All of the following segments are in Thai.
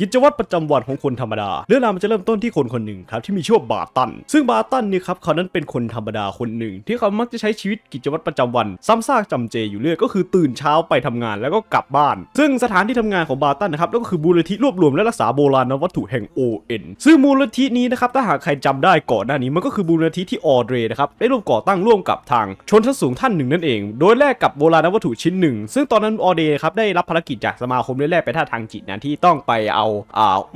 กิจวัตรประจำวันของคนธรรมดาเรื่องราวมันจะเริ่มต้นที่คนคนหนึ่งครับ ที่มีชื่อว่าบาตัน ซึ่งบาตันเนี่ยครับเขานั้นเป็นคนธรรมดาคนหนึ่งที่เขามักจะใช้ชีวิตกิจวัตรประจำวัน ซ้ำซากจำเจอยู่เรื่อยก็คือตื่นเช้าไปทำงานแล้วก็กลับบ้าน ซึ่งสถานที่ทำงานของบาตันนะครับก็คือบูรธิรวบรวมและรักษาโบราณวัตถุแห่ง ON ซึ่งมูลธินี้นะครับถ้าหากใครจำได้ก่อนหน้านี้มันก็คือบูรธิที่ออเดรนะครับได้ร่วมก่อตั้งร่วมกับทางชนชั้นสูงท่านหนึ่งนั่นเองโดยแลกกับโบราณวัตถุชิ้นหนึ่งซึ่งตอนนั้นออเดรครับได้รับภารกิจจากสมาคมแลกไปท่าทางจิตนะที่ต้องไปเอา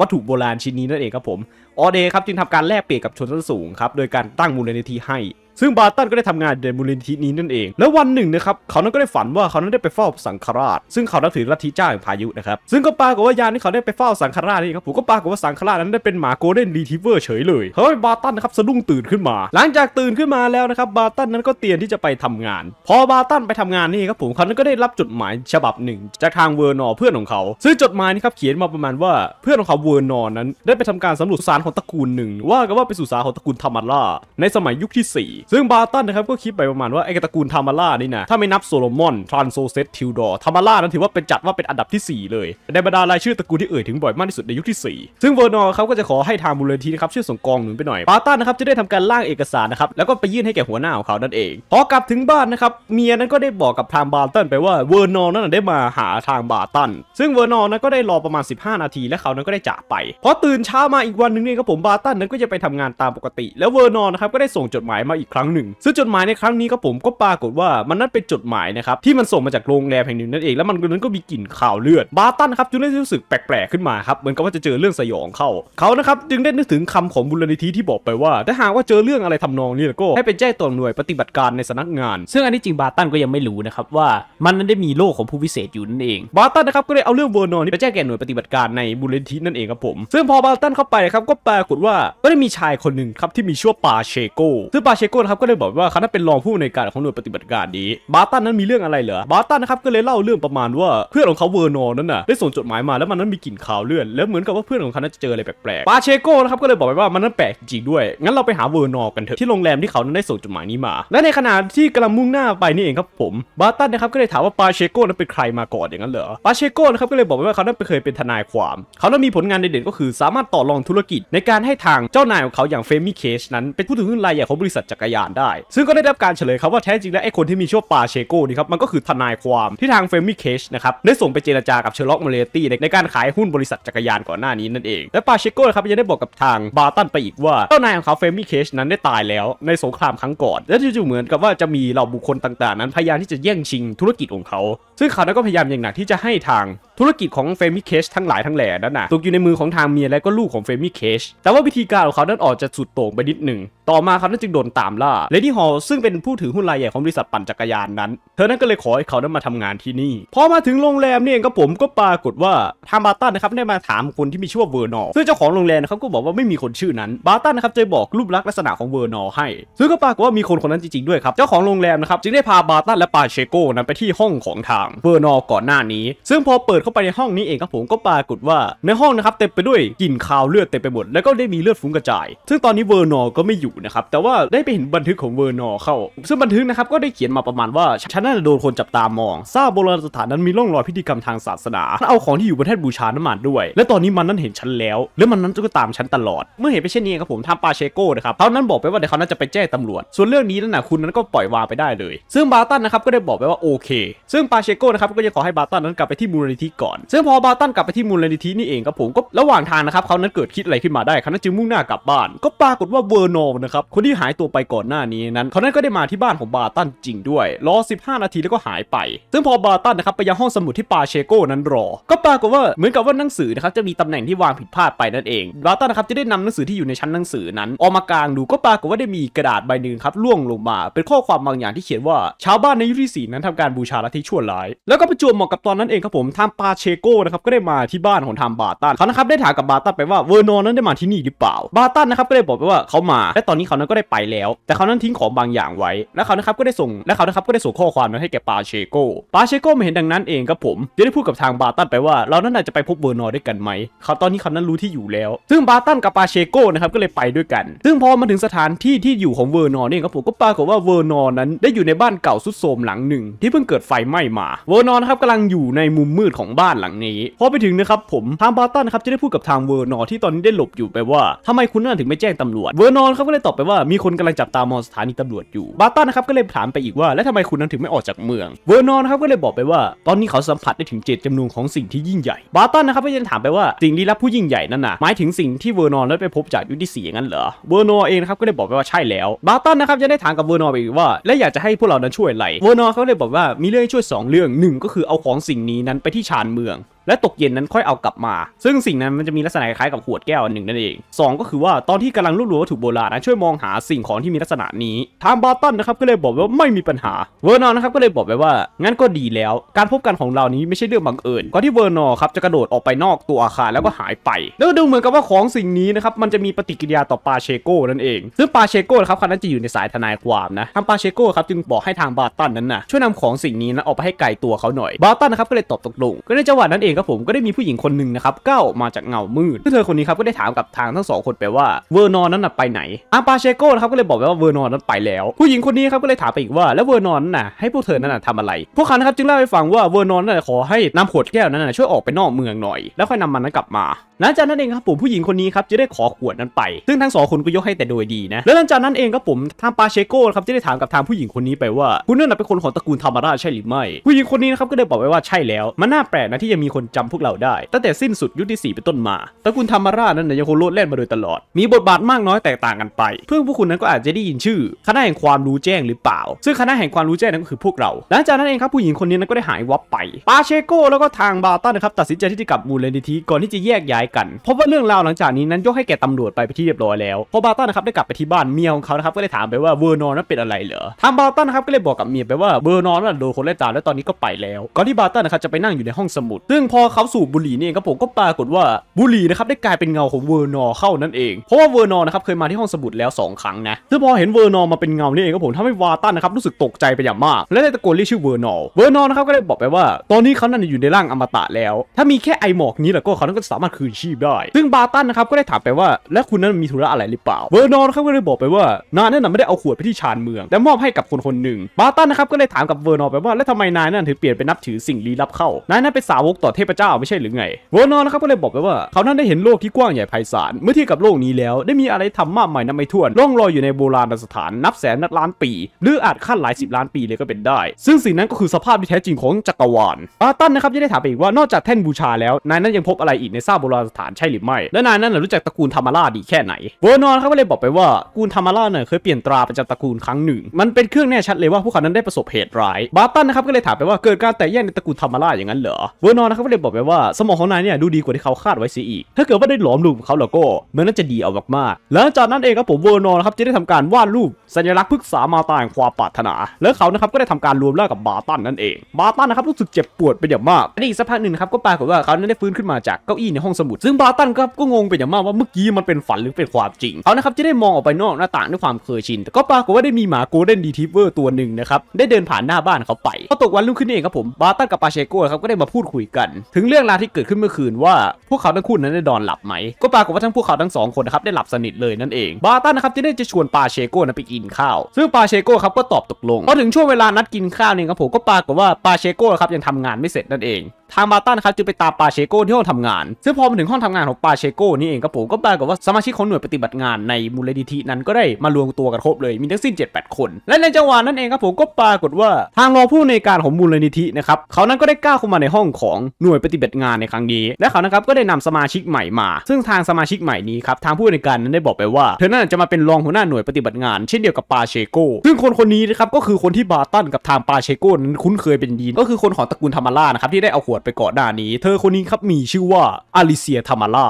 วัตถุโบราณชิ้นนี้นั่นเองครับผม ออเดย์ครับจึงทำการแลกเปลี่ยนกับชนชั้นสูงครับ โดยการตั้งมูลนิธิให้ซึ่งบาร์ตันก็ได้ทำงานในมูลนิธินี้นั่นเอง แล้ววันหนึ่งนะครับ เขานั้นก็ได้ฝันว่าเขานั้นได้ไปเฝ้าสังฆราช ซึ่งเขานันถือลัทธิเจ้าแห่งพายุนะครับ ซึ่งก็ปรากฏว่ายานที่เขาได้ไปเฝ้าสังฆราชนี่ครับ ผมก็ปรากฏว่าสังฆราชนั้นได้เป็นหมาโกลเด้นรีทิเวอร์เฉยเลยเฮ้ยบาร์ตันนะครับสะดุ้งตื่นขึ้นมา หลังจากตื่นขึ้นมาแล้วนะครับ บาร์ตันนั้นก็เตรียมที่จะไปทำงาน พอบาร์ตันไปทำงานนี่ครับผม เขานั้นก็ได้รับจดหมายฉบับหนึ่ง จากทางเวอร์นอเพื่อนของเขาซึ่งจดหมายนี่ครับเขียนมาประมาณว่าเพื่อนของเขาเวอร์นอนั้นได้ไปทำการสำรวจสารของตระกูลหนึ่ง ว่ากันว่าเป็นสุสานของตระกูลธรรมราในสมัยยุคที่ 4ซึ่งบาตันนะครับก็คิดไปประมาณว่าไอ้ตระกูลทามาร่านี่นะถ้าไม่นับโซโลมอนทรานโซเซตทิวดอร์ทามาร่านั้นถือว่าเป็นจัดว่าเป็นอันดับที่4 เลยในบรรดารายชื่อตระกูลที่เอ่ยถึงบ่อยมากที่สุดในยุคที่ 4 ซึ่งเวอร์นอร์เขาก็จะขอให้ทางมูลนิธินะครับช่วยส่งกองหนุนไปหน่อย บาตันนะครับจะได้ทำการล่างเอกสารนะครับแล้วก็ไปยื่นให้แก่หัวหน้าของเขานั่นเอง พอกลับถึงบ้านนะครับเมียนั้นก็ได้บอกกับทางบาตันไปว่าเวอร์นอร์นั้นได้มาหาทางบาตันซึ่งเวอร์นอร์นั้นก็ได้รอประมาณ15 นาทีและเขานั้นก็ได้จากไปพอตื่นเช้ามาอีกวันนึงเนี่ยครับผมบาตันนั้นก็จะไปทำงานตามปกติ แล้วเวอร์นอร์นะครับก็ได้ส่งจดหมายมาอีกครั้งหนึ่งซึ่งจดหมายในครั้งนี้ครับผมก็ปรากฏว่ามันนั่นเป็นจดหมายนะครับ ที่มันส่งมาจากโรงแรมแห่งหนึ่งนั่นเอง แล้วมันนั้นก็มีกลิ่นข่าวเลือดบาตันครับจึงได้รู้สึกแปลก ๆ ขึ้นมาครับเหมือนกับว่าจะเจอเรื่องสยองเข้าเขานะครับ จึงได้นึกถึงคำของบุรณิธิที่บอกไปว่า ถ้าหากว่าเจอเรื่องอะไรทำนองนี้แล้วก็ ให้ไปแจ้งต่อหน่วยปฏิบัติการในสำนักงาน ซึ่งอันนี้จริงบาตันก็ยังไม่รู้นะครับว่ามันนั้นได้มีโลกของผู้วิเศษอยู่นั่นเอง บาตันนะครับก็ได้เอาเรื่องเวอร์นอนไปแจ้งแก่หน่วยปฏิบัติการในบุรณิธินั่นเองครับผมซึ่งพอบาตันเข้าไปครับก็ปรากฏว่าก็ได้มีชายคนหนึ่งครับที่มีชื่อปาเชโกซึ่งปาเชโกนครับก็เลยบอกว่าเขาเป็นรองผู้ในการของหน่วยปฏิบัติการนี้บาตันนั้นมีเรื่องอะไรเหรอบาตันนะครับก็เลยเล่าเรื่องประมาณว่าเพื่อนของเขาเวอร์นอนนั้นน่ะได้ส่งจดหมายมาแล้วมันนั้นมีกลิ่นขาวเลือดแล้วเหมือนกับว่าเพื่อนของเขานจะเจออะไรแปลกๆปาเชโก้นะครับก็เลยบอกไปว่ามันนั้นแปลกจริงด้วย งั้นเราไปหาเวอร์นอกันเถอะที่โรงแรมที่เขานั้นได้ส่งจดหมายนี้มา และในขณะที่กำลังมุ่งหน้าไปนี่เองครับผมบาตันนะครับก็เลยถามว่าปาเชโก้นั้นเป็นใครมาก่อนอย่างนั้นเหรอปาเชโก้นะครับก็เลยบอกไปว่าเขานั้นเคยเป็นทนายความ เขานั้นมีผลงานเด่นๆก็คือ สามารถต่อรองธุรกิจในการให้ทางเจ้านายของเขาอย่างเฟมิเคชนั้นเป็นผู้ถือหุ้นรายใหญ่ของบริษัทจักรยานได้ซึ่งก็ได้รับการเฉลยครับว่าแท้จริงแล้วไอ้คนที่มีชื่อปาเชโกนี่ครับมันก็คือทนายความที่ทางเฟมิเคชนะครับได้ส่งไปเจรจากับเชอร์ล็อกมเลตี้ในการขายหุ้นบริษัทจักรยานก่อนหน้านี้นั่นเอง และปาเชโกครับยังได้บอกกับทางบาตันไปอีกว่าเจ้านายของเขาเฟมิเคชนั้นได้ตายแล้วในสงครามครั้งก่อนและจู่ๆเหมือนกับว่าจะมีเหล่าบุคคลต่างๆ นั้นพยายามที่จะแย่งชิงธุรกิจของเขา ซึ่งเขาก็พยายามอย่างหนักที่จะให้ทางธุรกิจของเฟมิเคชทั้งหลายทั้งแหล่นั้นนะตกอยู่ในมือของทางเมียและก็ลูกของเฟมิเคชแต่ว่าวิธีการของเขานั้นออกจะสุดโต่งไปนิดหนึ่งต่อมาเขาจึงโดนตามล่าเลดี้ฮอลซึ่งเป็นผู้ถือหุ้นรายใหญ่ของบริษัทปั่นจักรยานนั้น เธอนั้นก็เลยขอให้เขานั้นมาทำงานที่นี่พอมาถึงโรงแรมนี่เองก็ผมก็ปรากฏว่าทางบาตันนะครับได้มาถามคนที่มีชื่อว่าเวอร์นอซึ่งเจ้าของโรงแรมนะครับก็บอกว่าไม่มีคนชื่อนั้นบาตันนะครับจะบอกรูปลักษณ์ลักษณะของเวอร์นอให้ ซึ่งก็ปรากฏว่ามีคนคนนั้นจริงๆด้วยครับเจ้าของโรงแรมนะครับจึงได้พาบาตันและปาเชโกนั้นไปที่ห้องของทางเวอร์นอก่อนหน้านี้ ซึ่งพอเปิดเข้าไปในห้องนี้เองครับผมก็ปรากฏว่า ในห้องนะครับเต็มไปด้วยกลิ่นคาวเลือดเต็มไปหมดแล้วก็ได้มีเลือดฟุ้งกระจาย ซึ่งตอนนี้เวอร์นอก็ไม่อยู่นะครับแต่ว่าได้ไปเห็นบันทึกของเวอร์นอเข้าซึ่งบันทึกนะครับก็ได้เขียนมาประมาณว่าฉันน่าจะโดนคนจับตามองทราบโบราณสถานนั้นมีร่องรอยพิธีกรรมทางศาสนาเอาของที่อยู่บนแท่นบูชาน้ำมันด้วย และตอนนี้มันนั้นเห็นฉันแล้ว และมันนั้นก็ตามฉันตลอด เมื่อเห็นไปเช่นนี้ครับผมทางปาเชโก้นะครับเขานั้นบอกไปว่าเดี๋ยวเขานั้นจะไปแจ้งตำรวจ ส่วนเรื่องนี้นั่นนะคุณนั้นก็ปล่อยวางไปได้เลย ซึ่งบาตันนะครับก็ได้บอกไปว่าโอเคซึ่งปาเชโก้นะครับก็จะขอให้บาตันนั้นกลับไปที่มูลนิธิก่อน ซึ่งพอบาตันกลับไปที่มูลนิธินี่เองครับผมก็ระหว่างทางนะครับเขานั้นเกิดคิดอะไรขึ้นมาได้เขานั้นจึงมุ่งหน้ากลับบ้าน ก็ปรากฏว่าเวอร์นอนะครับคนที่หายตัวไปก่อนอนหน้านี้นั้นเขานั้นก็ได้มาที่บ้านของบาตันจริงด้วยรอ 15 นาทีแล้วก็หายไป ซึ่งพอบาตันนะครับไปยังห้องสมุดที่ปาเชโกนั้นรอ ก็ปรากฏว่าเหมือนกับว่าหนังสือนะครับจะมีตำแหน่งที่วางผิดพลาดไปนั่นเอง บาตันนะครับจะได้นำหนังสือที่อยู่ในชั้นหนังสือนั้น ออกมากลางดู ก็ปรากฏว่าได้มีกระดาษใบหนึ่งครับ ล่วงลงมา เป็นข้อความบางอย่างที่เขียนว่า ชาวบ้านในยุคที่4นั้นทำการบูชาลัทธิชั่วร้าย แล้วก็ประจวบเหมาะกับตอนนั้นเองครับผมทางปาเชโกนะครับก็ได้มาที่บ้านของทางบาตัน เขานะครับได้ถามกับบาตันไปว่าเวอร์นอนนั้นได้มาที่นี่หรือเปล่าบาตันนะครับก็ได้บอกไปว่าเขามาและตอนนี้เขานั้นก็ได้ไปแล้วแต่เขานั้นทิ้งของบางอย่างไว้ และเขานะครับก็ได้ส่งและเขานะครับก็ได้ส่งข้อความนั้นให้แก่ปาเชโก ปาเชโกไม่เห็นดังนั้นเองครับผม จะได้พูดกับทางบาตันไปว่า เรานั้นอาจจะไปพบเบอร์นอด้วยกันไหม เขาตอนนี้เขานั้นรู้ที่อยู่แล้ว ซึ่งบาตันกับปาเชโกนะครับก็เลยไปด้วยกัน ซึ่งพอมาถึงสถานที่ที่อยู่ของเวอร์นอเนี่ยครับผมก็ปรากฏว่าเวอร์นอนั้นได้อยู่ในบ้านเก่าสุดโทมหลังหนึ่งที่เพิ่งเกิดไฟไหม้มา เวอร์นอนนะครับกำลังอยู่ในมุมมืดของบ้านหลังนี้ พอไปถึงนะครับผมทางบาตันนะครับจะได้พูดกับทางเวอร์นอที่ตอนนี้ได้หลบอยู่ไปว่าทำไมคุณน่นถึงไม่แจ้งตำรวจเวอร์นอนเขาก็เลยตอบไปว่ามีคนกำลังจับตามมอสถานีตำรวจอยู่ บาตันนะครับก็เลยถามไปอีกว่าแล้วทำไมคุณนั้นถึงไม่ออกจากเมือง เวอร์นอนครับก็เลยบอกไปว่าตอนนี้เขาสัมผัสได้ถึงเจตจำนงของสิ่งที่ยิ่งใหญ่ บาตันนะครับก็ยังถามไปว่าสิ่งลี้ลับผู้ยิ่งใหญ่นั่นน่ะหมายถึงสิ่งที่เวอร์นอนได้ไปพบจากยุติสีงั้นเหรอ เวอร์นอนเองนะครับก็เลยบอกไปว่าใช่แล้ว บาตันนะครับจะได้ถามกับเวอร์นอนไปอีกว่าและอยากจะให้พวกเรานั้นช่วยอะไร เวอร์นอนเขาเลยบอกว่ามีเรื่องช่วย2เรื่องหนึ่งก็คือเอาของสิ่งนี้นั้นไปที่ชานเมืองและตกเย็นนั้นค่อยเอากลับมา ซึ่งสิ่งนั้นมันจะมีลักษณะคล้ายกับขวดแก้วอันหนึ่งนั่นเอง 2 ก็คือว่าตอนที่กำลังรวบรวมวัตถุโบราณนะช่วยมองหาสิ่งของที่มีลักษณะนี้ทางบาตันนะครับก็เลยบอกว่าไม่มีปัญหาเวอร์นอนะครับก็เลยบอกไปว่า งั้นก็ดีแล้ว การพบกันของเรานี้ไม่ใช่เรื่องบังเอิญก่อนที่เวอร์นอครับจะกระโดดออกไปนอกตัวอาคารแล้วก็หายไปแล้วดูเหมือนกับว่าของสิ่งนี้นะครับมันจะมีปฏิกิริยาต่อปาเชโก้นั่นเองซึ่งปาเชโก้ครับคันนั้นจะอยู่ในสายทนายความนะทางปาเชโก้ครับจึงบอกให้ทางบาตันนั้นนะช่วยนำของสิ่งนี้นะออกไปให้ไกลตัวเขาหน่อย บาตันนะครับก็เลยตอบตกลงก็ในจังหวะนั้นเองครับผมก็ได้มีผู้หญิงคนหนึ่งนะครับก้าวมาจากเงามืดซึ่งเธอคนนี้ครับก็ได้ถามกับทางทั้งสองคนไปว่าเวอร์นอนนั้นไปไหนอาปาเชโกนะครับก็เลยบอกไปว่าเวอร์นอนนั้นไปแล้ว ผู้หญิงคนนี้ครับก็เลยถามไปอีกว่าแล้วเวอร์นอนน่ะให้พวกเธอนั้นทำอะไรพวกเขานะครับจึงเล่าให้ฟังว่าเวอร์นอนน่ะขอให้นำขวดแก้วนั้นช่วยออกไปนอกเมืองหน่อย แล้วค่อยนำมันนั้นกลับมา หลังจากนั้นเองครับผมผู้หญิงคนนี้ครับจะได้ขอขวดนั้นไปซึ่งทั้งสองคนก็ยกให้แต่โดยดีนะแล้วหลังจากนั้นเองครับผมทางปาเชโกครับจะได้ถามกับทางผู้หญิงคนนี้ไปว่าคุณนั่นเป็นคนของตระกูลธรรมราชใช่หรือไม่ผู้หญิงคนนี้นะครับก็ได้บอกไปว่าใช่แล้วมันน่าแปลกนะที่จะมีคนจำพวกเราได้ ตั้งแต่สิ้นสุดยุคที่4เป็นต้นมาตระกูลธรรมราชนั้นยังคงโลดแล่นมาโดยตลอด มีบทบาทมากน้อยแตกต่างกันไป เพื่อนพวกคุณนั้นก็อาจจะได้ยินชื่อคณะแห่งความรู้แจ้งหรือเปล่า ซึ่งคณะแห่งความรู้แจ้งนั้นก็คือพวกเรา หลังจากนั้นเองครับผู้หญิงคนนี้นั้นก็ได้หายวับไป ปาเชโกแล้วก็ทางบาตันนะครับตัดสินใจที่จะกลับมูลนิธิก่อนที่จะแยกย้ายกัน เพราะว่าเรื่องราวหลังจากนี้นั้นยกให้แก่ตำรวจไปที่เรียบร้อยแล้วพอบาตันนะครับได้กลับไปที่บ้านเมียของเขานะครับก็เลยถามไปว่าเวอร์นอนนั้นเป็นอะไรเหรอทางบาตันนะครับก็เลยบอกกับเมียไปว่าเวอร์นอนนั้นโดนคนไล่ตามแล้วตอนนี้ก็ไปแล้วก่อนที่บาตันนะครับจะไปนั่งอยู่ในห้องสมุดซึ่งพอเขาสูบบุหรี่นี่เองครับผมก็ปรากฏว่าบุหรี่นะครับได้กลายเป็นเงาของเวอร์นอเข้านั่นเองเพราะว่าเวอร์นอนะครับเคยมาที่ห้องสมุดแล้ว2ครั้งนะซึ่งพอเห็นเวอร์นอมาเป็นเงานี่เองครับผมทำให้วาตันนะครับรู้สึกตกใจไปอย่างมาก และได้ตะโกนเรียกชื่อเวอร์นอเวอร์นอนะครับก็ได้บอกไปว่าตอนนี้เขานั่นอยู่ในร่างอมตะแล้ว ถ้ามีแค่ไอหมอกนี้แล้วก็เขาต้องสามารถคืนชีพได้ ซึ่งบาตันนะครับก็ได้ถามไปว่าและคุณนั้นมีธุระอะไรหรือเปล่าเวอร์นอนเขาก็เลยบอกไปว่านายนั่นไม่ได้เอาขวดไปที่ชานเมือง แต่มอบให้กับคนคนหนึ่งบาตันนะครับก็เลยถามกับเวอร์นอไปว่าแล้วทำไมนายนั่นถึงเปลี่ยนไปนับถือสิ่งลี้ลับเข้านายนั่นเป็นสาวกต่อเทพเจ้าไม่ใช่หรือไง วอนอนนะครับก็เลยบอกไปว่าเขานั้นได้เห็นโลกที่กว้างใหญ่ไพศาลเมื่อเทียบกับโลกนี้แล้ว ได้มีอะไรทำมากมายนับไม่ถ้วนล่องลอยอยู่ในโบราณสถานนับแสนนับล้านปี หรืออาจขั้นหลายสิบล้านปีเลยก็เป็นได้ ซึ่งสิ่งนั้นก็คือสภาพที่แท้จริงของจักรวาลอาตันนะครับยังได้ถามไปอีกว่านอกจากแท่นบูชาแล้วนายนั้นยังพบอะไรอีกในซากโบราณสถานใช่หรือไม่และนายนั้นรู้จักตระกูลธรรมราดีแค่ไหนวอนอนเขาก็เลยบอกไปว่ากูลธรรมราเนี่ยเคยเปลี่ยนตราประจำตระกูลครั้งหนึ่ง มันเป็นเครื่องแน่ชัดเลยว่าผู้เขานั้นได้ประสบเหตุร้ายบาตันนะครับก็เลยถามไปว่าเกิดการแตกแยกในตระกูลธรรมราอย่างนั้นเหรอวอร์นอนนะครับได้บอกไปว่าสมองของนายเนี่ยดูดีกว่าที่เขาคาดไว้เสียอีก ถ้าเกิดว่าได้หลอมรูปเขาแล้วก็มันน่าจะดีเอามากๆแล้วจากนั้นเองครับผมเวอร์นอนครับจะได้ทำการวาดรูปสัญลักษณ์พึกษามาตายงความปรารถนา แล้วเขานะครับก็ได้ทำการรวมร่างกับบาตันนั่นเองบาตันนะครับรู้สึกเจ็บปวดเป็นอย่างมากอันอีกสักพักหนึ่งครับก็ปรากฏว่าเขานั้นได้ฟื้นขึ้นมาจากเก้าอี้ในห้องสมุด ซึ่งบาตันครับก็งงเป็นอย่างมากว่าเมื่อกี้มันเป็นฝันหรือเป็นความจริงเขานะครับจะได้มองออกไปนอกหน้าต่างด้วยความเคยชิน แต่ก็ปรากฏว่าได้มีหมาโกลเด้นดีทิเวอร์ตัวหนึ่งนะครับได้เดินผ่านหน้าบ้านเขาไปพอตกวันรุ่งขึ้นเองครับผมบาตันกับปาเชโกครับก็ได้มาพูดคุยกันถึงเรื่องราวที่เกิดขึ้นเมื่อคืนว่าพวกเขาทั้งคู่นั้นได้นอนหลับไหม ก็ปรากฏว่าทั้งพวกเขาทั้งสองคนนะครับได้หลับสนิทเลยนั่นเอง บาตันนะครับที่ได้จะชวนปาเชโก้นะไปกินข้าวซึ่งปาเชโก้ครับก็ตอบตกลง พอถึงช่วงเวลานัดกินข้าวเนี่ยครับผมก็ปรากฏว่าปาเชโก้ครับยังทำงานไม่เสร็จนั่นเองทางบาต้านะครับจึงไปตามปาเชโก้ที่ห้องทำงาน ซึ่งพอมาถึงห้องทำงานของปาเชโก้นี่เองครับผมก็ปรากฏว่าสมาชิกของหน่วยปฏิบัติงานในมูลนิธินั้นก็ได้มารวมตัวกันครบเลยมีทั้งสิ้น7-8 คน และในจังหวะนั้นเองครับผมก็ปรากฏว่าทางรองผู้ในการของมูลนิธินะครับเขานั้นก็ได้ก้าวเข้ามาในห้องของหน่วยปฏิบัติงานในครั้งนี้ และเขานะครับก็ได้นำสมาชิกใหม่มา ซึ่งทางสมาชิกใหม่นี้ครับทางผู้ในการนั้นได้บอกไปว่าเธอน่นจะมาเป็นรองหัวหน้าหน่วยปฏิบัติงาน เช่นเดียวกับปาเชโก้ ซึ่งคนคนนี้นะครับก็คือคนที่บาตันกับทางปาเชโกนั้นคุ้นเคยเป็นดีก็คือคนของตระกูลธรรมราชนะครับที่ได้เอาขวดไปก่อนหน้านี้เธอคนนี้ครับมีชื่อว่าอาลิเซียธามาล่า